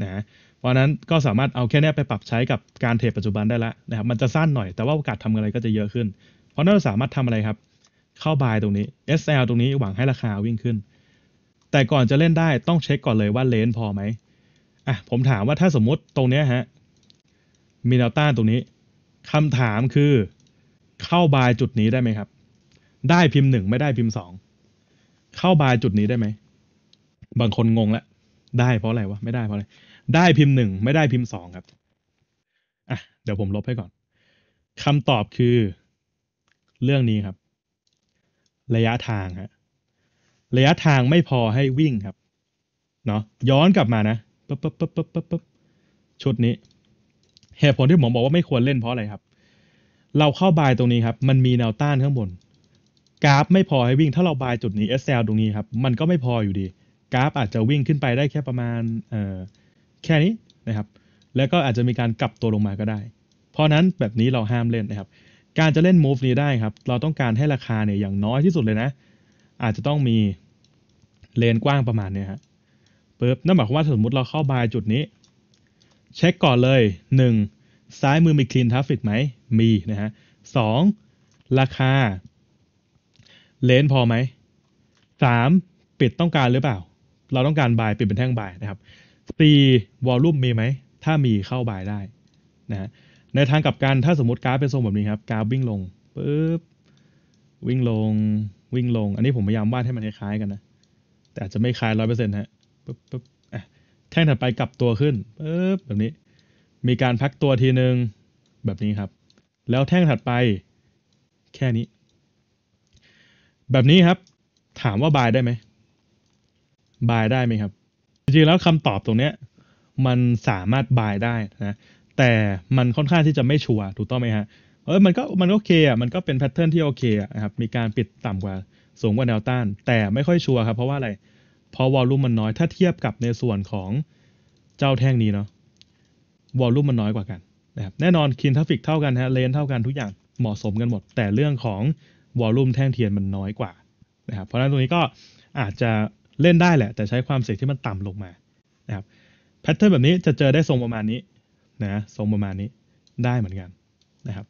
นะเพราะนั้นก็สามารถเอาแค่นี้ไปปรับใช้กับการเทรดปัจจุบันได้ละนะครับมันจะสั้นหน่อย แต่ว่าโอกาสทำอะไรก็จะเยอะขึ้นเพราะนั้นเราสามารถทำอะไรครับ เข้าบายตรงนี้ SL ตรงนี้หวังให้ราคาวิ่งขึ้นแต่ก่อนจะเล่นได้ ต้องเช็คก่อนเลยว่าเลน พอไหมอ่ะผมถามว่าถ้าสมมติตรงเนี้ยฮะมีแนวต้านตรงนี้คำถามคือเข้าบายจุดนี้ได้ไหมครับ ได้พิมพ์หนึ่งไม่ได้พิมพ์สองเข้าบายจุดนี้ได้ไหม บางคนงงละได้เพราะอะไรวะไม่ได้เพราะอะไรได้พิมพ์หนึ่งไม่ได้พิมพ์สองครับอ่ะเดี๋ยวผมลบให้ก่อนคำตอบคือเรื่องนี้ครับ ระยะทางฮะระยะทางไม่พอให้วิ่งครับ เนาะย้อนกลับมานะปุบป๊บปบป๊บป๊บป๊บชุดนี้ เหตุผลที่ผมบอกว่าไม่ควรเล่นเพราะอะไรครับ เราเข้าบายตรงนี้ครับ มันมีแนวต้านข้างบน กราฟไม่พอให้วิ่ง ถ้าเราบายจุดนี้ SL ตรงนี้ครับ มันก็ไม่พออยู่ดี กราฟอาจจะวิ่งขึ้นไปได้แค่ประมาณ เอ่อ แค่นี้นะครับ แล้วก็อาจจะมีการกลับตัวลงมาก็ได้ เพราะนั้นแบบนี้เราห้ามเล่นนะครับ การจะเล่น move นี้ได้ครับ เราต้องการให้ราคาเนี่ยอย่างน้อยที่สุดเลยนะอาจจะต้องมีเลนกว้างประมาณนี้ฮะปึ๊บนั่นหมายความว่าสมมติเราเข้าบายจุดนี้ เช็คก่อนเลย 1. ซ้ายมือมีคลีนทราฟฟิกไหมมีนะฮะสองราคา เลนพอไหมสามปิดต้องการหรือเปล่า เราต้องการบายปิดเป็นแท่งบายนะครับสี่วอลลุ่มมีไหม ถ้ามีเข้าบายได้นะฮะในทางกลับกัน ถ้าสมมติกราฟเป็นทรงแบบนี้ครับ กราฟวิ่งลงปึ๊บวิ่งลงวิ่งลง อันนี้ผมพยายามวาดให้มันคล้ายๆกันนะ แต่อาจจะไม่คล้ายร้อยเปอร์เซ็นต์ฮะปุ๊บปุ๊บอ่ะแท่งถัดไปกลับตัวขึ้นปุ๊บแบบนี้ มีการพักตัวทีนึง แบบนี้ครับ แล้วแท่งถัดไปแค่นี้ แบบนี้ครับ ถามว่าบายได้ไหม บายได้ไหมครับ จริงๆแล้วคำตอบตรงเนี้ย มันสามารถบายได้นะ แต่มันค่อนข้างที่จะไม่ชัวร์ถูกต้องไหมฮะเออ มันก็ มันก็โอเคอ่ะ มันก็เป็นแพทเทิร์นที่โอเคอ่ะนะครับ มีการปิดต่ำกว่า สูงกว่าแนวต้าน แต่ไม่ค่อยชัวร์ครับ เพราะว่าอะไร เพราะวอลลุ่มมันน้อย ถ้าเทียบกับในส่วนของเจ้าแท่งนี้เนาะ วอลลุ่มมันน้อยกว่ากัน นะครับ แน่นอนคินทัฟฟิกเท่ากันฮะ เลนเท่ากันทุกอย่าง เหมาะสมกันหมด แต่เรื่องของวอลลุ่มแท่งเทียนมันน้อยกว่านะครับ เพราะฉะนั้นตรงนี้ก็อาจจะเล่นได้แหละ แต่ใช้ความเสี่ยงที่มันต่ำลงมานะครับ แพทเทิร์นแบบนี้จะเจอได้ทรงประมาณนี้นะทรงประมาณนี้ได้เหมือนกันนะครับ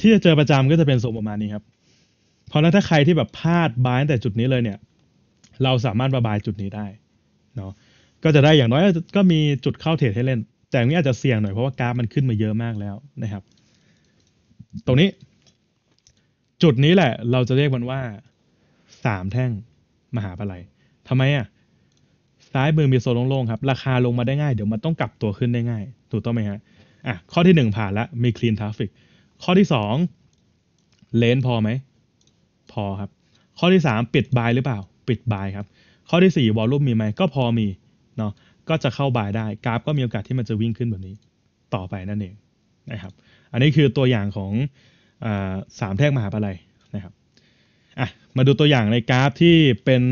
ที่จะเจอประจำก็จะเป็นทรงประมาณนี้ครับ เพราะนั้นถ้าใครที่แบบพลาดบายแต่จุดนี้เลยเนี่ย เราสามารถระบายจุดนี้ได้ เนาะก็จะได้อย่างน้อยก็มีจุดเข้าเทรดให้เล่น แต่นี้อาจจะเสี่ยงหน่อยเพราะว่ากราฟมันขึ้นมาเยอะมากแล้วนะครับ ตรงนี้ จุดนี้แหละ เราจะเรียกมันว่า สามแท่งมหาปลัยทำไมอ่ะซ้ายมือมีโซนโล่งๆครับ ราคาลงมาได้ง่าย เดี๋ยวมันต้องกลับตัวขึ้นได้ง่าย ถูกต้องไหมฮะ อ่ะ ข้อที่หนึ่งผ่านละ มีคลีนทราฟิกข้อที่สองเลนพอไหม พอครับ ข้อที่สามปิดบายหรือเปล่า ปิดบายครับ ข้อที่สี่วอลลุ่มมีไหม ก็พอมีเนาะก็จะเข้าบายได้กราฟก็มีโอกาสที่มันจะวิ่งขึ้นแบบนี้ต่อไปนั่นเองนะครับ อันนี้คือตัวอย่างของอสามแท่งมหาปะไรนะครับอ่ะมาดูตัวอย่างในกราฟที่เป็น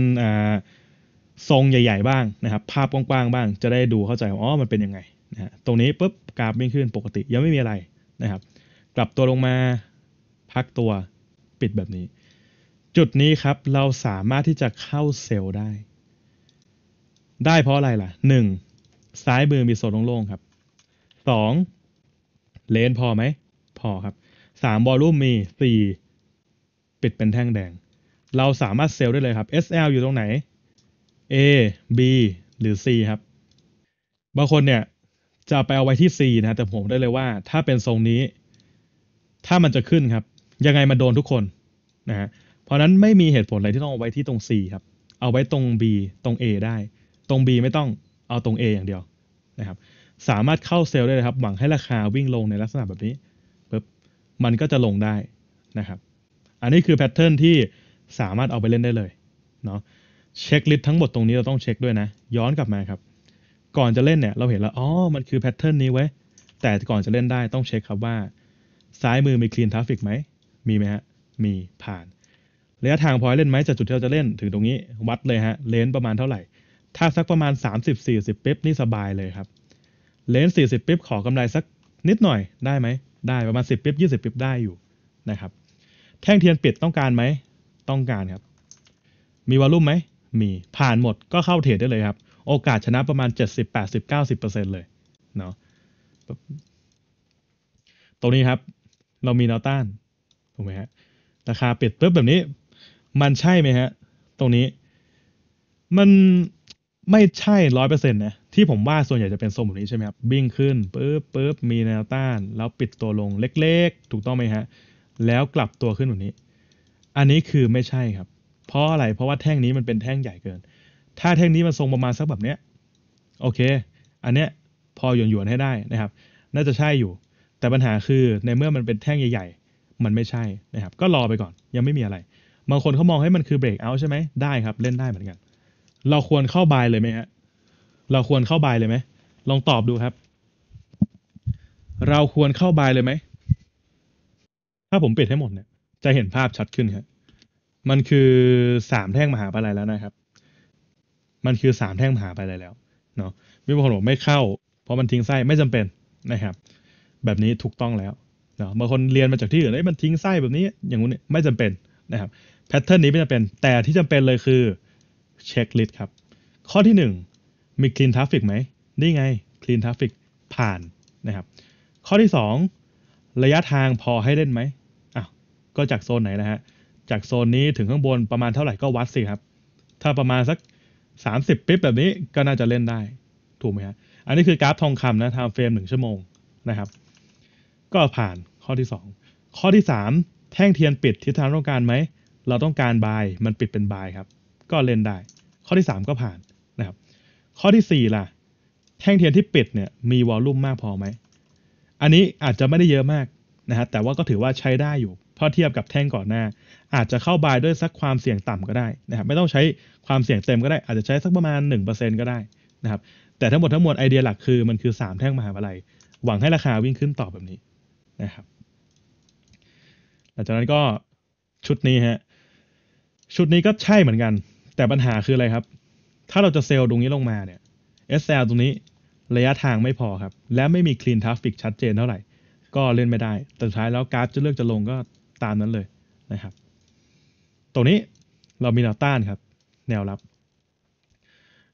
ทรงใหญ่ๆบ้างนะครับ ภาพกว้างๆ บ้าง จะได้ดูเข้าใจว่าอ๋อมันเป็นยังไงนะตรงนี้ปุ๊บกราฟวิ่งขึ้นปกติยังไม่มีอะไรนะครับกลับตัวลงมา พักตัว ปิดแบบนี้ จุดนี้ครับเราสามารถที่จะเข้าเซลล์ได้ ได้เพราะอะไรล่ะหนึงซ้ายมือมีโซนโล่งๆครับสองเลนพอไหมพอครับสามบอลลูมมี่ปิดเป็นแท่งแดง เราสามารถเซลล์ได้เลยครับ SL อยู่ตรงไหน A B หรือ C ครับ บางคนเนี่ยจะไปเอาไว้ที่ C นะแต่ผมได้เลยว่า ถ้าเป็นทรงนี้ถ้ามันจะขึ้นครับ ยังไงมันโดนทุกคนนะฮะเพราะนั้นไม่มีเหตุผลอะไรที่ต้องเอาไว้ที่ตรง C ครับ เอาไว้ตรง B ตรง A ได้ ตรง B ไม่ต้องเอาตรง A อย่างเดียวนะครับ สามารถเข้าเซลล์ได้เลยครับหวังให้ราคาวิ่งลงในลักษณะแบบนี้ปึ๊บมันก็จะลงได้นะครับ อันนี้คือแพทเทิร์นที่สามารถเอาไปเล่นได้เลยเนาะเช็คลิสต์ทั้งหมดตรงนี้เราต้องเช็คด้วยนะ ย้อนกลับมาครับ ก่อนจะเล่นเนี่ยเราเห็นแล้วอ๋อ มันคือแพทเทิร์นนี้ไว้แต่ก่อนจะเล่นได้ต้องเช็คครับว่าซ้ายมือมีคลีนทราฟิกไหม มีไหมฮะ มีผ่านระยะทาง พอยเล่นไหมจากจุดที่เราจะเล่นถึงตรงนี้วัดเลยฮะเลนประมาณเท่าไหร่ ถ้าสักประมาณ 30-40ปิ๊บ นี่สบายเลยครับ เลน40 ปิ๊บ ขอกำไรสักนิดหน่อยได้ไหมได้ประมาณ 10ปิ๊บ 20 ปิ๊บ ได้อยู่นะครับ แท่งเทียนปิดต้องการไหม ต้องการครับ มีวอลุ่มไหมมีผ่านหมดก็เข้าเทรดได้เลยครับ โอกาสชนะประมาณ 70 80 90%เลยเนาะตรงนี้ครับเรามีแนวต้านถูกไหมฮะราคาปิดปุ๊บแบบนี้ มันใช่ไหมฮะตรงนี้มันไม่ใช่ร้อยเปอร์เซ็นต์นะที่ผมว่าส่วนใหญ่จะเป็นทรงแบบนี้ใช่ไหมครับ บิ่งขึ้นปุ๊บปุ๊บมีแนวต้านแล้วปิดตัวลงเล็กๆ ถูกต้องไหมฮะแล้วกลับตัวขึ้นแบบนี้ อันนี้คือไม่ใช่ครับ เพราะอะไรเพราะว่าแท่งนี้มันเป็นแท่งใหญ่เกิน ถ้าแท่งนี้มันทรงประมาณสักแบบเนี้ยโอเค อันเนี้ยพอหยวนๆให้ได้นะครับ น่าจะใช่อยู่แต่ปัญหาคือในเมื่อมันเป็นแท่งใหญ่ ๆ มันไม่ใช่นะครับ ก็รอไปก่อน ยังไม่มีอะไร บางคนเขามองให้มันคือเบรกเอาใช่ไหมได้ครับ เล่นได้เหมือนกัน เราควรเข้าบายเลยไหมฮะเราควรเข้าบายเลยไหม ลองตอบดูครับ เราควรเข้าบายเลยไหม ถ้าผมปิดให้หมดเนี่ย จะเห็นภาพชัดขึ้นครับ มันคือสามแท่งมหาปลายแล้วนะครับ มันคือสามแท่งมหาปลายแล้ว เนาะ มีบางคนบอกไม่เข้า เพราะมันทิ้งไส้ไม่จำเป็นนะครับแบบนี้ถูกต้องแล้วนะบางคนเรียนมาจากที่อื่น เอ้ย มันทิ้งไส้แบบนี้ อย่างนู้นไม่จำเป็นนะครับแพทเทิร์นนี้ไม่จำเป็น แต่ที่จำเป็นเลยคือ เช็คลิสต์ครับ ข้อที่ 1 มีคลีนทราฟฟิกไหม นี่ไง คลีนทราฟฟิกผ่านนะครับ ข้อที่ 2 ระยะทางพอให้เล่นไหมอ้าว ก็จากโซนไหนนะฮะ จากโซนนี้ถึงข้างบนประมาณเท่าไหร่ก็วัดสิครับ ถ้าประมาณสัก 30ปิ๊บแบบนี้ก็น่าจะเล่นได้ ถูกไหมฮะอันนี้คือกราฟทองคำนะทำเฟรมหนึ่งชั่วโมงนะครับก็ผ่านข้อที่ 2 ข้อที่ 3 แท่งเทียนปิดทิศทางต้องการไหมเราต้องการบายมันปิดเป็นบายครับก็เล่นได้ ข้อที่ 3 ก็ผ่านนะครับข้อที่ 4 ล่ะ แท่งเทียนที่ปิดเนี่ยมีวอลลุ่มมากพอไหมอันนี้อาจจะไม่ได้เยอะมากนะฮะแต่ว่าก็ถือว่าใช้ได้อยู่ พอเทียบกับแท่งก่อนหน้า อาจจะเข้าบายด้วยสักความเสี่ยงต่ำก็ได้นะครับไม่ต้องใช้ความเสี่ยงเต็มก็ได้อาจจะใช้สักประมาณ1%ก็ได้นะครับแต่ทั้งหมดทั้งมวลไอเดียหลักคือมันคือ 3 แท่งมหาวิทยาลัยหวังให้ราคาวิ่งขึ้นต่อแบบนี้นะครับหลังจากนั้นก็ชุดนี้ฮะชุดนี้ก็ใช่เหมือนกัน แต่ปัญหาคืออะไรครับ ถ้าเราจะเซลล์ตรงนี้ลงมาเนี่ย SL ตรงนี้ระยะทางไม่พอครับ และไม่มีคลีนทราฟฟิกชัดเจนเท่าไหร่ ก็เล่นไม่ได้ แต่สุดท้ายแล้วกราฟจะเลือกจะลงก็ตามนั้นเลยนะครับ ตรงนี้เรามีแนวต้านครับ แนวรับ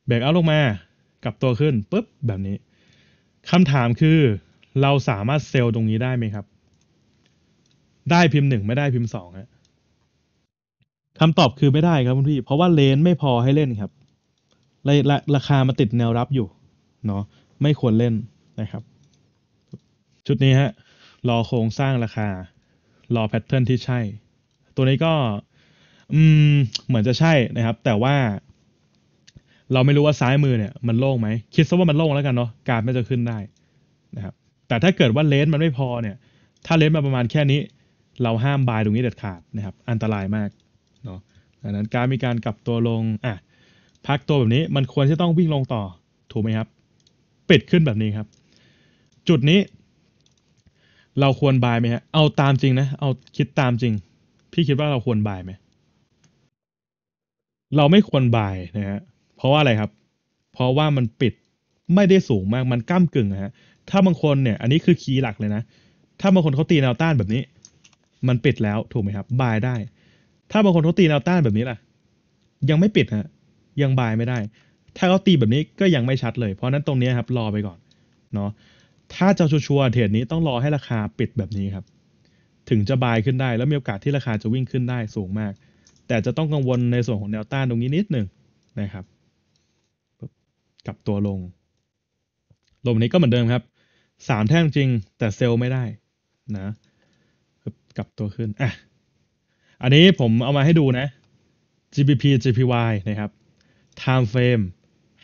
แบกเอาลงมากลับตัวขึ้นปุ๊บแบบนี้คำถามคือเราสามารถเซลล์ตรงนี้ได้ไหมครับ ได้พิมพ์หนึ่งไม่ได้พิมพ์สองฮะคำตอบคือไม่ได้ครับคุณพี่ เพราะว่าเลนไม่พอให้เล่นครับราราคามาติดแนวรับอยู่ เนาะไม่ควรเล่นนะครับ ชุดนี้ฮะ รอโครงสร้างราคา รอแพทเทิร์นที่ใช่ ตัวนี้ก็ อืม เหมือนจะใช่นะครับ แต่ว่า เราไม่รู้ว่าซ้ายมือเนี่ย มันโล่งไหม คิดซะว่ามันโล่งแล้วกันเนาะการไม่จะขึ้นได้นะครับแต่ถ้าเกิดว่าเลนส์มันไม่พอเนี่ย ถ้าเลนส์มาประมาณแค่นี้ เราห้ามบายตรงนี้เด็ดขาดนะครับ อันตรายมาก เนาะ ดังนั้นการมีการกลับตัวลง อ่ะ พักตัวแบบนี้ มันควรจะต้องวิ่งลงต่อ ถูกไหมครับ ปิดขึ้นแบบนี้ครับ จุดนี้ เราควรบายไหมฮะเอาตามจริงนะ เอาคิดตามจริง พี่คิดว่าเราควรบายไหมเราไม่ควรบายนะฮะ เพราะว่าอะไรครับ เพราะว่ามันปิด ไม่ได้สูงมาก มันก้ามกึ่งนะฮะถ้าบางคนเนี่ย อันนี้คือคีย์หลักเลยนะ ถ้าบางคนเขาตีแนวต้านแบบนี้ มันปิดแล้ว ถูกไหมครับ บายได้ ถ้าบางคนเขาตีแนวต้านแบบนี้ล่ะ ยังไม่ปิดฮะ ยังบายไม่ได้ ถ้าเขาตีแบบนี้ก็ยังไม่ชัดเลย เพราะนั้นตรงนี้ครับ รอไปก่อน เนาะ ถ้าจะชัวร์เทรดนี้ต้องรอให้ราคาปิดแบบนี้ครับ ถึงจะบายขึ้นได้ แล้วมีโอกาสที่ราคาจะวิ่งขึ้นได้สูงมาก แต่จะต้องกังวลในส่วนของแนวต้านตรงนี้นิดหนึ่งนะครับกลับตัวลง ลงนี้ก็เหมือนเดิมครับสามแท่งจริง แต่เซลล์ไม่ได้นะกลับตัวขึ้นอ่ะอันนี้ผมเอามาให้ดูนะ GBP GPY นะครับ time frame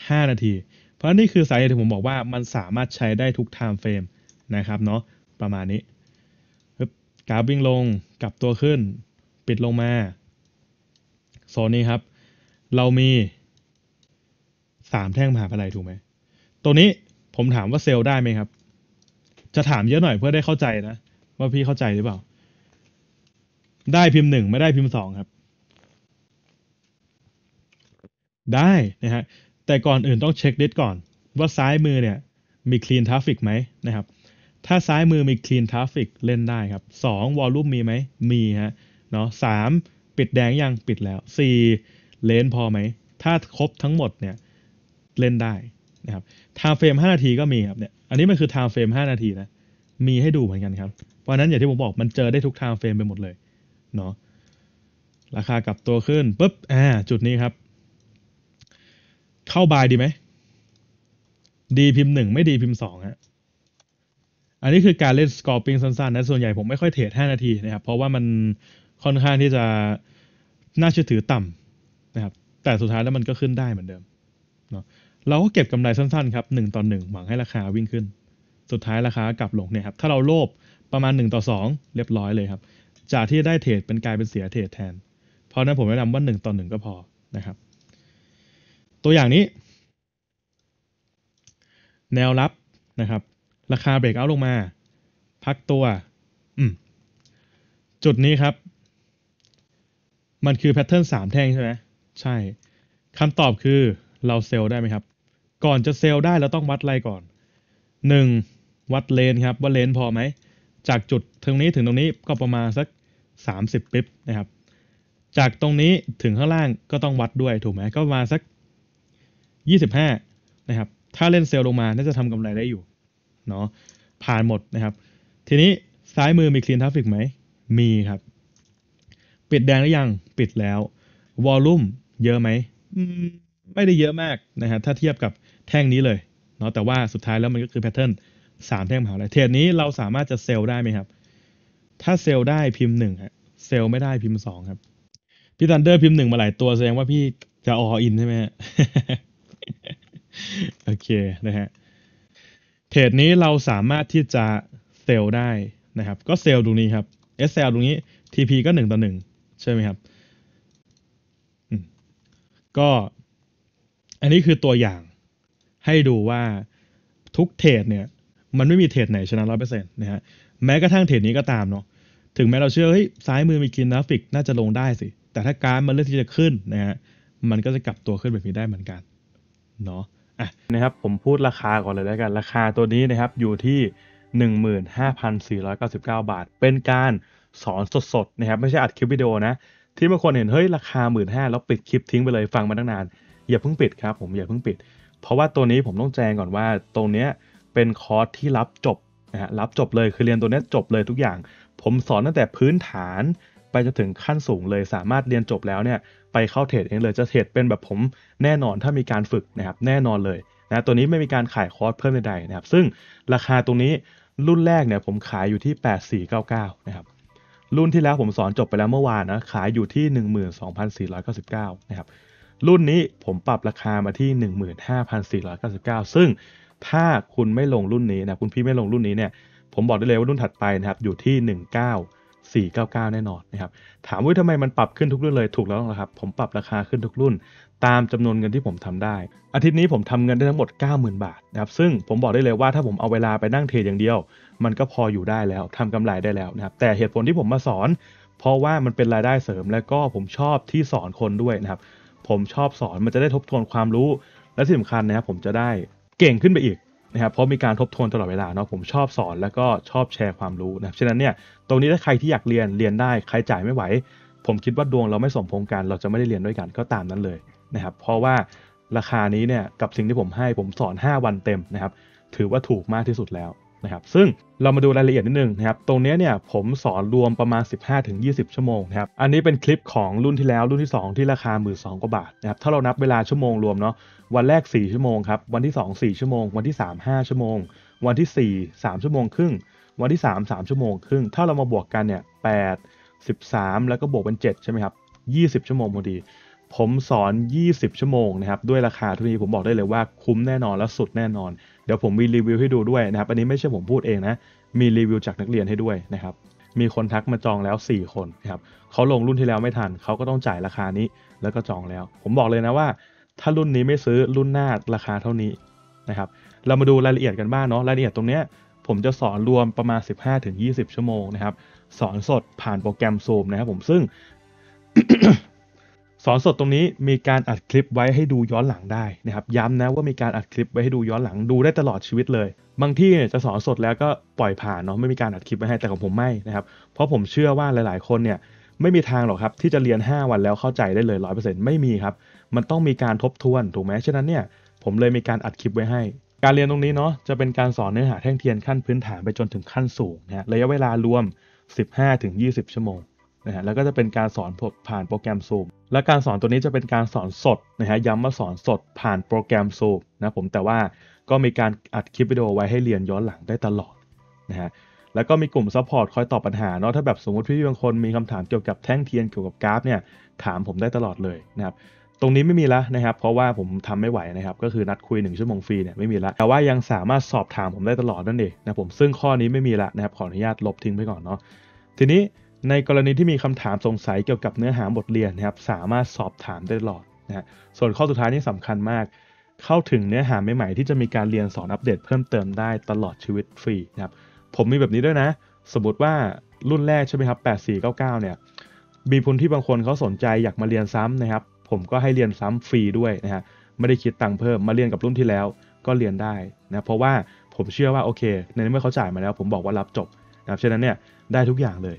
5 นาที เพราะนี่คือสายที่ผมบอกว่ามันสามารถใช้ได้ทุก time frame นะครับเนาะประมาณนี้กราฟวิ่งลง กลับตัวขึ้น ปิดลงมาโซนนี้ครับ เรามีสามแท่งมหาพลัยถูกไหม ตัวนี้ผมถามว่าเซลล์ได้ไหมครับจะถามเยอะหน่อยเพื่อได้เข้าใจนะ ว่าพี่เข้าใจหรือเปล่า ได้พิมพ์หนึ่งไม่ได้พิมพ์สองครับได้นะฮะแต่ก่อนอื่นต้องเช็คดิสก่อน ว่าซ้ายมือเนี่ยมีคลีนทราฟิกไหมนะครับถ้าซ้ายมือมีคลีนทราฟิกเล่นได้ครับสองวอลลุ่มมีไหมมีฮะเนาะสามปิดแดงยังปิดแล้วสี่เลนพอไหมถ้าครบทั้งหมดเนี่ยเล่นได้นะครับทาเฟรม 5 นาทีก็มีครับเนี่ยอันนี้มันคือ time frame 5นาทีนะ มีให้ดูเหมือนกันครับ เพราะนั้นอย่างที่ผมบอกมันเจอได้ทุก time frame ไปหมดเลย เนาะ ราคากลับตัวขึ้นปุ๊บ อ่า จุดนี้ครับ เข้าบายดีไหม ดีพิมพ์หนึ่งไม่ดีพิมพ์สองฮะ อันนี้คือการเล่นสกอร์ปิงสั้นๆนะ ส่วนใหญ่ผมไม่ค่อยเทรด5นาทีนะครับ เพราะว่ามันค่อนข้างที่จะน่าเชื่อถือต่ำนะครับ แต่สุดท้ายแล้วมันก็ขึ้นได้เหมือนเดิม เนาะเราก็เก็บกำไรสั้นๆครับหนึ่งต่อหนึ่งหวังให้ราคาวิ่งขึ้น สุดท้ายราคากลับลงเนี่ยครับ ถ้าเราโลภประมาณ1ต่อ2 เรียบร้อยเลยครับ จากที่ได้เทรดเป็นกลายเป็นเสียเทรดแทน เพราะนั้นผมแนะนำว่า1ต่อ1ก็พอนะครับ ตัวอย่างนี้ แนวรับนะครับ ราคาเบรกเอาลงมา พักตัวจุดนี้ครับ มันคือแพทเทิร์น3แท่งใช่ไหมใช่คำตอบคือเราเซลได้ไหมครับก่อนจะเซลล์ได้เราต้องวัดอะไรก่อน 1. วัดเลนครับ ว่าเลนพอไหม จากจุดตรงนี้ถึงตรงนี้ก็ประมาณสัก 30ปิ๊บนะครับ จากตรงนี้ถึงข้างล่างก็ต้องวัดด้วยถูกไหมก็มาสัก 25นะครับ ถ้าเล่นเซลล์ลงมาน่าจะทำกำไรได้อยู่เนาะผ่านหมดนะครับ ทีนี้ซ้ายมือมีคลีนทราฟิกไหม มีครับ ปิดแดงหรือยัง ปิดแล้ววอลลุ่มเยอะไหมไม่ได้เยอะมากนะฮะถ้าเทียบกับแท่งนี้เลย เนาะแต่ว่าสุดท้ายแล้วมันก็คือแพทเทิร์นสามแท่งมหาลัยเทรดนี้เราสามารถจะเซลล์ได้ไหมครับ ถ้าเซลล์ได้พิมพ์หนึ่งับเซลล์ไม่ได้พิมพ์สองครับพี่ทันเดอร์พิมพ์หนึ่งมาหลาย ตัวแสดงว่าพี่จะอออินใช่ไหมโอเคนะฮะ เทรดนี้เราสามารถที่จะเซลล์ได้นะครับ ก็เซลล์ตรงนี้ครับ SL ตรงนี้ TP ก็หนึ่งต่อหนึ่งใช่ไหมครับ ก็ อันนี้คือตัวอย่างให้ดูว่าทุกเทรดเนี่ย มันไม่มีเทรดไหนชนะร้อยเปอร์เซ็นต์นะฮะแม้กระทั่งเทรดนี้ก็ตามเนาะถึงแม้เราเชื่อเฮ้ยซ้ายมือมีกินราฟิกน่าจะลงได้สิ แต่ถ้าการมันเลือกที่จะขึ้น นะฮะมันก็จะกลับตัวขึ้นแบบนี้ได้เหมือนกัน เนาะอ่ะนะครับผมพูดราคาก่อนเลยแล้วกัน ราคาตัวนี้นะครับอยู่ที่ 15,499 บาท เป็นการสอนสดๆนะครับไม่ใช่อัดคลิปวิดีโอนะที่บางคนเห็นเฮ้ยราคาหมื่นห้แล้วปิดคลิปทิ้งไปเลยฟังมาตั้งนานอย่าเพิ่งปิดครับผมอย่าเพิ่งปิดเพราะว่าตัวนี้ผมต้องแจ้งก่อนว่าตรงเนี้ยเป็นคอร์สที่รับจบนะฮะรับจบเลยคือเรียนตัวนี้จบเลยทุกอย่าง ผมสอนตั้งแต่พื้นฐานไปจนถึงขั้นสูงเลยสามารถเรียนจบแล้วเนี่ยไปเข้าเทรดเองเลยจะเทรดเป็นแบบผมแน่นอนถ้ามีการฝึกนะครับแน่นอนเลยนะตัวนี้ไม่มีการขายคอร์สเพิ่มใดๆนะครับ ซึ่งราคาตรงนี้รุ่นแรกเนี่ยผมขายอยู่ที่ 8499นะครับรุ่นที่แล้วผมสอนจบไปแล้วเมื่อวานนะขายอยู่ที่ 12,499นะครับรุ่นนี้ผมปรับราคามาที่ 15,499 ซึ่งถ้าคุณไม่ลงรุ่นนี้นะคุณพี่ไม่ลงรุ่นนี้เนี่ยผมบอกได้เลยว่ารุ่นถัดไปนะครับอยู่ที่ 19499แน่นอนนะครับถามว่าทำไมมันปรับขึ้นทุกรุ่นเลยถูกแล้วนะครับผมปรับราคาขึ้นทุกรุ่น ตามจำนวนเงินที่ผมทำได้ อาทิตย์นี้ผมทำเงินได้ทั้งหมด90,000 บาทนะครับ ซึ่งผมบอกได้เลยว่าถ้าผมเอาเวลาไปนั่งเทรดอย่างเดียว มันก็พออยู่ได้แล้วทำกำไรได้แล้วนะครับแต่เหตุผลที่ผมมาสอน เพราะว่ามันเป็นรายได้เสริม และก็ผมชอบที่สอนคนด้วยนะครับผมชอบสอนมันจะได้ทบทวนความรู้และที่สำคัญนะครับผมจะได้เก่งขึ้นไปอีกนะครับเพราะมีการทบทวนตลอดเวลาเนาะผมชอบสอนแล้วก็ชอบแชร์ความรู้นะครับฉะนั้นเนี่ยตรงนี้ถ้าใครที่อยากเรียนเรียนได้ใครจ่ายไม่ไหว ผมคิดว่าดวงเราไม่สมพงกันเราจะไม่ได้เรียนด้วยกันก็ตามนั้นเลยนะครับเพราะว่าราคานี้เนี่ยกับสิ่งที่ผมให้ผมสอน 5 วันเต็มนะครับถือว่าถูกมากที่สุดแล้วนะครับซึ่งเรามาดูรายละเอียดนิดนึงนะครับตรงนี้เนี่ยผมสอนรวมประมาณ 15-20 ชั่วโมงนะครับอันนี้เป็นคลิปของรุ่นที่แล้วรุ่นที่ 2 ที่ราคา 1 2ื่นกว่าบาทนะครับถ้าเรานับเวลาชั่วโมงรวมเนาะวันแรก 4 ชั่วโมงครับวันที่ 2 4 ชั่วโมง วันที่ 3 5 ชั่วโมง วันที่ 4 3 ชั่วโมงครึ่ง วันที่ 3 3 ชั่วโมงครึ่งถ้าเรามาบวกกันเนี่ย8 13 แล้วก็บวกเป็น7ใช่ไหมครับ20 ชั่วโมงพอดี ผมสอน 20 ชั่วโมงนะครับด้วยราคาทุนนี้ผมบอกได้เลยว่าคุ้มแน่นอนและสุดแน่นอนเดี๋ยวผมมีรีวิวให้ดูด้วยนะครับ อันนี้ไม่ใช่ผมพูดเองนะ มีรีวิวจากนักเรียนให้ด้วยนะครับ มีคนทักมาจองแล้ว 4 คนนะครับเขาลงรุ่นที่แล้วไม่ทันเขาก็ต้องจ่ายราคานี้ แล้วก็จองแล้ว ผมบอกเลยนะว่า ถ้ารุ่นนี้ไม่ซื้อรุ่นหน้าราคาเท่านี้นะครับ เรามาดูรายละเอียดกันบ้างเนาะ รายละเอียดตรงเนี้ยผมจะสอนรวมประมาณ15-20 ชั่วโมงนะครับ สอนสดผ่านโปรแกรม Zoom นะครับผม ซึ่งสอนสดตรงนี้มีการอัดคลิปไว้ให้ดูย้อนหลังได้นะครับย้ำนะว่ามีการอัดคลิปไว้ให้ดูย้อนหลังดูได้ตลอดชีวิตเลย บางที่เนี่ยจะสอนสดแล้วก็ปล่อยผ่านเนาะไม่มีการอัดคลิปไว้ให้แต่ของผมไม่นะครับเพราะผมเชื่อว่าหลายๆ คนเนี่ยไม่มีทางหรอกครับที่จะเรียน 5 วันแล้วเข้าใจได้เลย 100%ไม่มีครับมันต้องมีการทบทวนถูกไหมฉะนั้นเนี่ยผมเลยมีการอัดคลิปไว้ให้ การเรียนตรงนี้เนาะจะเป็นการสอนเนื้อหาแท่งเทียนขั้นพื้นฐานไปจนถึงขั้นสูงนะระยะเวลารวม 15-20 ชั่วโมงนะฮะแล้วก็จะเป็นการสอนผ่านโปรแกรม Zoom และการสอนตัวนี้จะเป็นการสอนสดนะฮะย้ำว่าสอนสดผ่านโปรแกรม Zoom นะผมแต่ว่าก็มีการอัดคลิปวิดีโอไว้ให้เรียนย้อนหลังได้ตลอดนะฮะแล้วก็มีกลุ่มซัพพอร์ตคอยตอบปัญหาเนาะถ้าแบบสมมติพี่บางคนมีคำถามเกี่ยวกับแท่งเทียนเกี่ยวกับกราฟเนี่ยถามผมได้ตลอดเลยนะครับตรงนี้ไม่มีแล้วนะครับเพราะว่าผมทำไม่ไหวนะครับ ก็คือนัดคุย1ชั่วโมงฟรีเนี่ยไม่มีละแต่ว่ายังสามารถสอบถามผมได้ตลอดนั่นเองนะผมซึ่งข้อนี้ไม่มีละนะครับขออนุญาตลบทิ้งไปก่อนเนาะทีนี้ในกรณีที่มีคำถามสงสัยเกี่ยวกับเนื้อหาบทเรียนนะครับสามารถสอบถามได้ตลอดนะส่วนข้อสุดท้ายนี่สำคัญมาก เข้าถึงเนื้อหาใหม่ๆที่จะมีการเรียนสอนอัปเดตเพิ่มเติมได้ตลอดชีวิตฟรีนะครับผมมีแบบนี้ด้วยนะ สมมติว่ารุ่นแรกใช่ไหมครับ 8499เนี่ยมีคนที่บางคนเขาสนใจอยากมาเรียนซ้ำนะครับผมก็ให้เรียนซ้ำฟรีด้วยนะฮะไม่ได้คิดตังค์เพิ่มมาเรียนกับรุ่นที่แล้วก็เรียนได้นะเพราะว่าผมเชื่อว่าโอเค ในเมื่อเขาจ่ายมาแล้ว ผมบอกว่ารับจบนะครับฉะนั้นเนี่ยได้ทุกอย่างเลย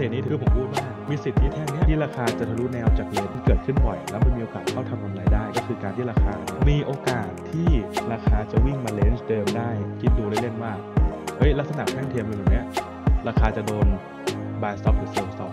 เทนนี้คือผมพูดว่ามีสิทธิ์ที่แท่งนี้ที่ราคาจะทะลุแนวจากเลนที่เกิดขึ้นบ่อย แล้วมันมีโอกาสเข้าทำกำไรได้ก็คือการที่ราคา มีโอกาสที่ราคาจะวิ่งมาเลนจ์เดิมได้คิดดูเล่นๆว่าเฮ้ยลักษณะแท่งเทียมเป็นแบบนี้ราคาจะโดนบายสต็อปหรือเซลล์สต็อป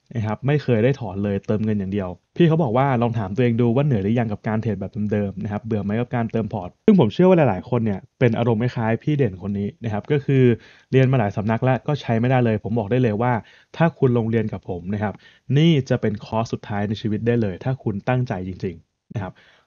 นะครับไม่เคยได้ถอนเลยเติมเงินอย่างเดียว พี่เขาบอกว่าลองถามตัวเองดูว่าเหนื่อยหรือยังกับการเทรดแบบเดิมๆนะครับเบื่อไหมกับการเติมพอร์ต ซึ่งผมเชื่อว่าหลายๆคนเนี่ยเป็นอารมณ์คล้ายพี่เด่นคนนี้นะครับก็คือเรียนมาหลายสำนักแล้วก็ใช้ไม่ได้เลยผมบอกได้เลยว่า ถ้าคุณลงเรียนกับผมนะครับนี่จะเป็นคอร์สสุดท้ายในชีวิตได้เลย ถ้าคุณตั้งใจจริงๆนะครับ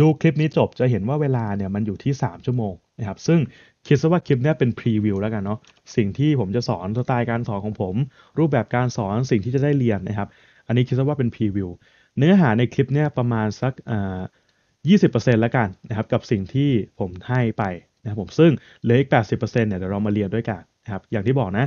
ดูคลิปนี้จบจะเห็นว่าเวลาเนี่ยมันอยู่ที่ 3 ชั่วโมงนะครับซึ่งคิดซะว่าคลิปนี้เป็นพรีวิวแล้วกันเนาะสิ่งที่ผมจะสอนสไตล์การสอนของผม รูปแบบการสอนสิ่งที่จะได้เรียนนะครับอันนี้คิดซะว่าเป็นพรีวิวเนื้อหาในคลิปเนี่ยประมาณสักอ่า20%แล้วกันนะครับกับสิ่งที่ผมให้ไปนะครับผมซึ่งเหลืออีก80%เนี่ยเดี๋ยวเรามาเรียนด้วยกันนะครับอย่างที่บอกนะ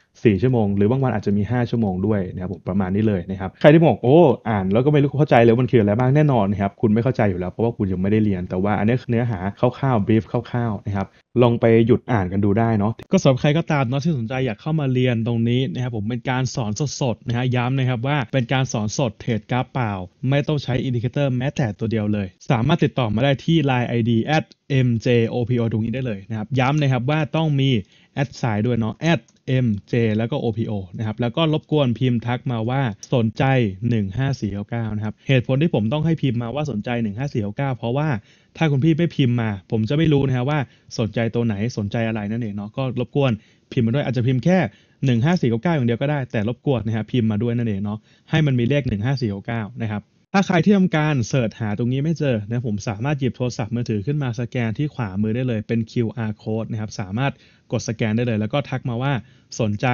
4 ชั่วโมงหรือบางวันอาจจะมี 5 ชั่วโมงด้วยนะครับผมประมาณนี้เลยนะครับใครที่บอกโอ้อ่านแล้วก็ไม่รู้เข้าใจแล้วมันคืออะไรบ้างแน่นอนนะครับคุณไม่เข้าใจอยู่แล้วเพราะว่าคุณยังไม่ได้เรียน แต่ว่าอันนี้เนื้อหาคร่าวๆบรีฟคร่าวๆนะครับลองไปหยุดอ่านกันดูได้เนาะก็สำหรับใครก็ตามเนาะที่สนใจอยากเข้ามาเรียนตรงนี้นะครับผมเป็นการสอนสดๆนะฮะย้ำนะครับว่าเป็นการสอนสดเทรดกราฟเปล่า ไม่ต้องใช้อินดิเคเตอร์แม้แต่ตัวเดียวเลย สามารถติดต่อมาได้ที่ Line ID at mjopo ตรงนี้ได้เลยนะครับย้ำนะครับว่าต้องมีแอดไซด์ด้วยเนาะแอด MJ แล้วก็ OPO นะครับ แล้วก็รบกวนพิมพ์ทักมาว่าสนใจ 15469นะครับ เหตุผลที่ผมต้องให้พิมพ์มาว่าสนใจ 15469เพราะว่าถ้าคุณพี่ไม่พิมพ์มา ผมจะไม่รู้นะับว่าสนใจตัวไหนสนใจอะไรนั่นเองเนาะ ก็รบกวนพิมพ์มาด้วยอาจจะพิมพ์แค่ 15499อย่างเดียวก็ได้ แต่รบกวนนะครับพิมพ์มาด้วยนั่นเองเนาะ ให้มันมีเลข 15469นะครับ ถ้าใครที่ทำการเสิร์ชหาตรงนี้ไม่เจอนะ ผมสามารถหยิบโทรศัพท์มือถือขึ้นมาสแกนที่ขวามือได้เลยเป็น QR code นะครับสามารถกดสแกนได้เลยแล้วก็ทักมาว่าสนใจ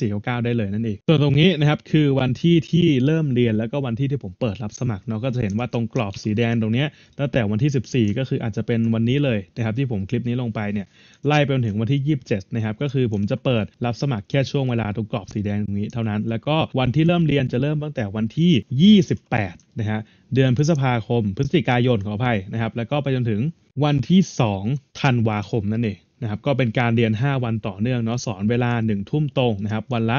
15499ได้เลยนั่นเอง ส่วนตรงนี้นะครับคือวันที่ที่เริ่มเรียนแล้วก็วันที่ที่ผมเปิดรับสมัครเนาะก็จะเห็นว่าตรงกรอบสีแดงตรงนี้ตั้งแต่วันที่ 14 ก็คืออาจจะเป็นวันนี้เลยนะครับที่ผมคลิปนี้ลงไปเนี่ยไล่ไปจนถึงวันที่ 27 นะครับก็คือผมจะเปิดรับสมัครแค่ช่วงเวลาตรงกรอบสีแดงตรงนี้ เท่านั้นแล้วก็วันที่เริ่มเรียนจะเริ่มตั้งแต่วันที่ 28 นะฮะเดือนพฤษภาคม พฤศจิกายนขออภัยนะครับแล้วก็ไปจนถึงวันที่ 2 ธันวาคมนั่นเองนะครับก็เป็นการเรียน 5 วันต่อเนื่องเนาะสอนเวลา1ทุ่มตรงนะครับ วันละ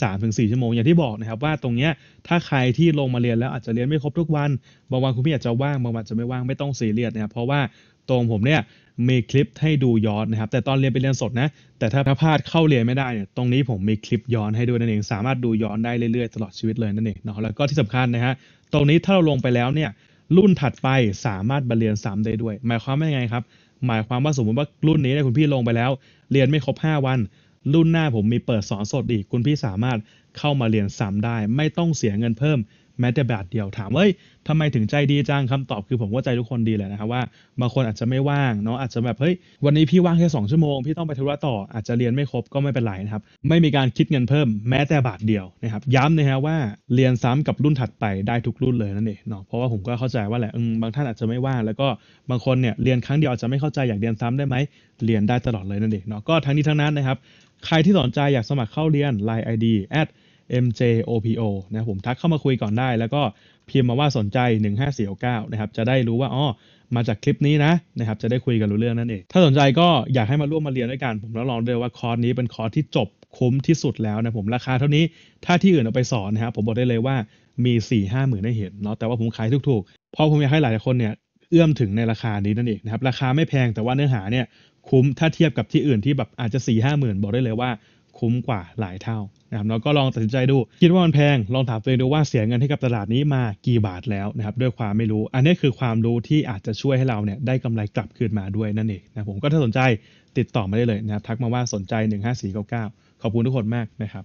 3-4ชั่วโมงอย่างที่บอกนะครับว่าตรงเนี้ยถ้าใครที่ลงมาเรียนแล้วอาจจะเรียนไม่ครบทุกวันบางวันคุณพี่อาจจะว่างบางวันจะไม่ว่างไม่ต้องซีเรียสนะครับเพราะว่าตรงผมเนี่ยมีคลิปให้ดูย้อนนะครับ แต่ตอนเรียนไปเรียนสดนะแต่ถ้าพลาดเข้าเรียนไม่ได้เนี่ยตรงนี้ผมมีคลิปย้อนให้ด้วยนั่นเองสามารถดูย้อนได้เรื่อยๆ ตลอดชีวิตเลยนั่นเองเนาะแล้วก็ที่สำคัญนะฮะตรงนี้ถ้าเราลงไปแล้วเนี่ยรุ่นถัดไปสามารถมาเรียนซ้ำได้ด้วย หมายความว่าไงครับหมายความว่าสมมติว่ารุ่นนี้เนี่ยคุณพี่ลงไปแล้ว เรียนไม่ครบ 5 วัน รุ่นหน้าผมมีเปิดสอนสดอีก คุณพี่สามารถเข้ามาเรียนซ้ำได้ ไม่ต้องเสียเงินเพิ่มแม้แต่บาทเดียว ถามว่าทำไมถึงใจดีจังคำตอบคือผมว่าใจทุกคนดีแหละนะครับว่า บางคนอาจจะไม่ว่างเนาะอาจจะแบบเฮ้ยวันนี้พี่ว่างแค่สองชั่วโมงพี่ต้องไปธุระต่ออาจจะเรียนไม่ครบก็ไม่เป็นไรนะครับไม่มีการคิดเงินเพิ่มแม้แต่บาทเดียวนะครับย้ำนะฮะว่า เรียนซ้ำกับรุ่นถัดไปได้ทุกรุ่นเลยนั่นเองเนาะเพราะว่าผมก็เข้าใจว่าแหละบางท่านอาจจะไม่ว่างแล้วก็บางคนเนี่ยเรียนครั้งเดียวอาจจะไม่เข้าใจอยากเรียนซ้ำได้ไหมเรียนได้ตลอดเลยนั่นเองเนาะก็ทั้งนี้ทั้งนั้นนะครับใครที่สนใจอยากสมัครเข้าเรียน Line ID MJOPO นะผมทักเข้ามาคุยก่อนได้ แล้วก็พิมพ์มาว่าสนใจ 1 5 4 9นะครับจะได้รู้ว่าอ๋อมาจากคลิปนี้นะนะครับจะได้คุยกันรู้เรื่องนั่นเอง ถ้าสนใจก็อยากให้มาร่วมมาเรียนด้วยกัน ผมรับรองเลยว่าคอร์สนี้เป็นคอร์สที่จบคุ้มที่สุดแล้วนะผมราคาเท่านี้ถ้าที่อื่นเอาไปสอนนะครับผมบอกได้เลยว่ามี4ี่ห้าหมื่นให้เห็นเนาะแต่ว่าผมขายถูกๆเพราะผมอยากให้หลายคนเนี่ยเอื้อมถึงในราคานี้นั่นเองนะครับราคาไม่แพงแต่ว่าเนื้อหาเนี่ยคุ้มถ้าเทียบกับที่อื่นที่แบบอาจจะ4ี่ห้าหมื่นบอกได้เลยว่าคุ้มกว่าหลายเท่านะครับเราก็ลองตัดสินใจดูคิดว่ามันแพง ลองถามตัวเองดูว่าเสียเงินให้กับตลาดนี้มากี่บาทแล้วนะครับด้วยความไม่รู้ อันนี้คือความรู้ที่อาจจะช่วยให้เราเนี่ยได้กำไรกลับคืนมาด้วยนั่นเองนะผมก็ถ้าสนใจติดต่อมาได้เลยนะครับทักมาว่าสนใจ 15499ขอบคุณทุกคนมากนะครับ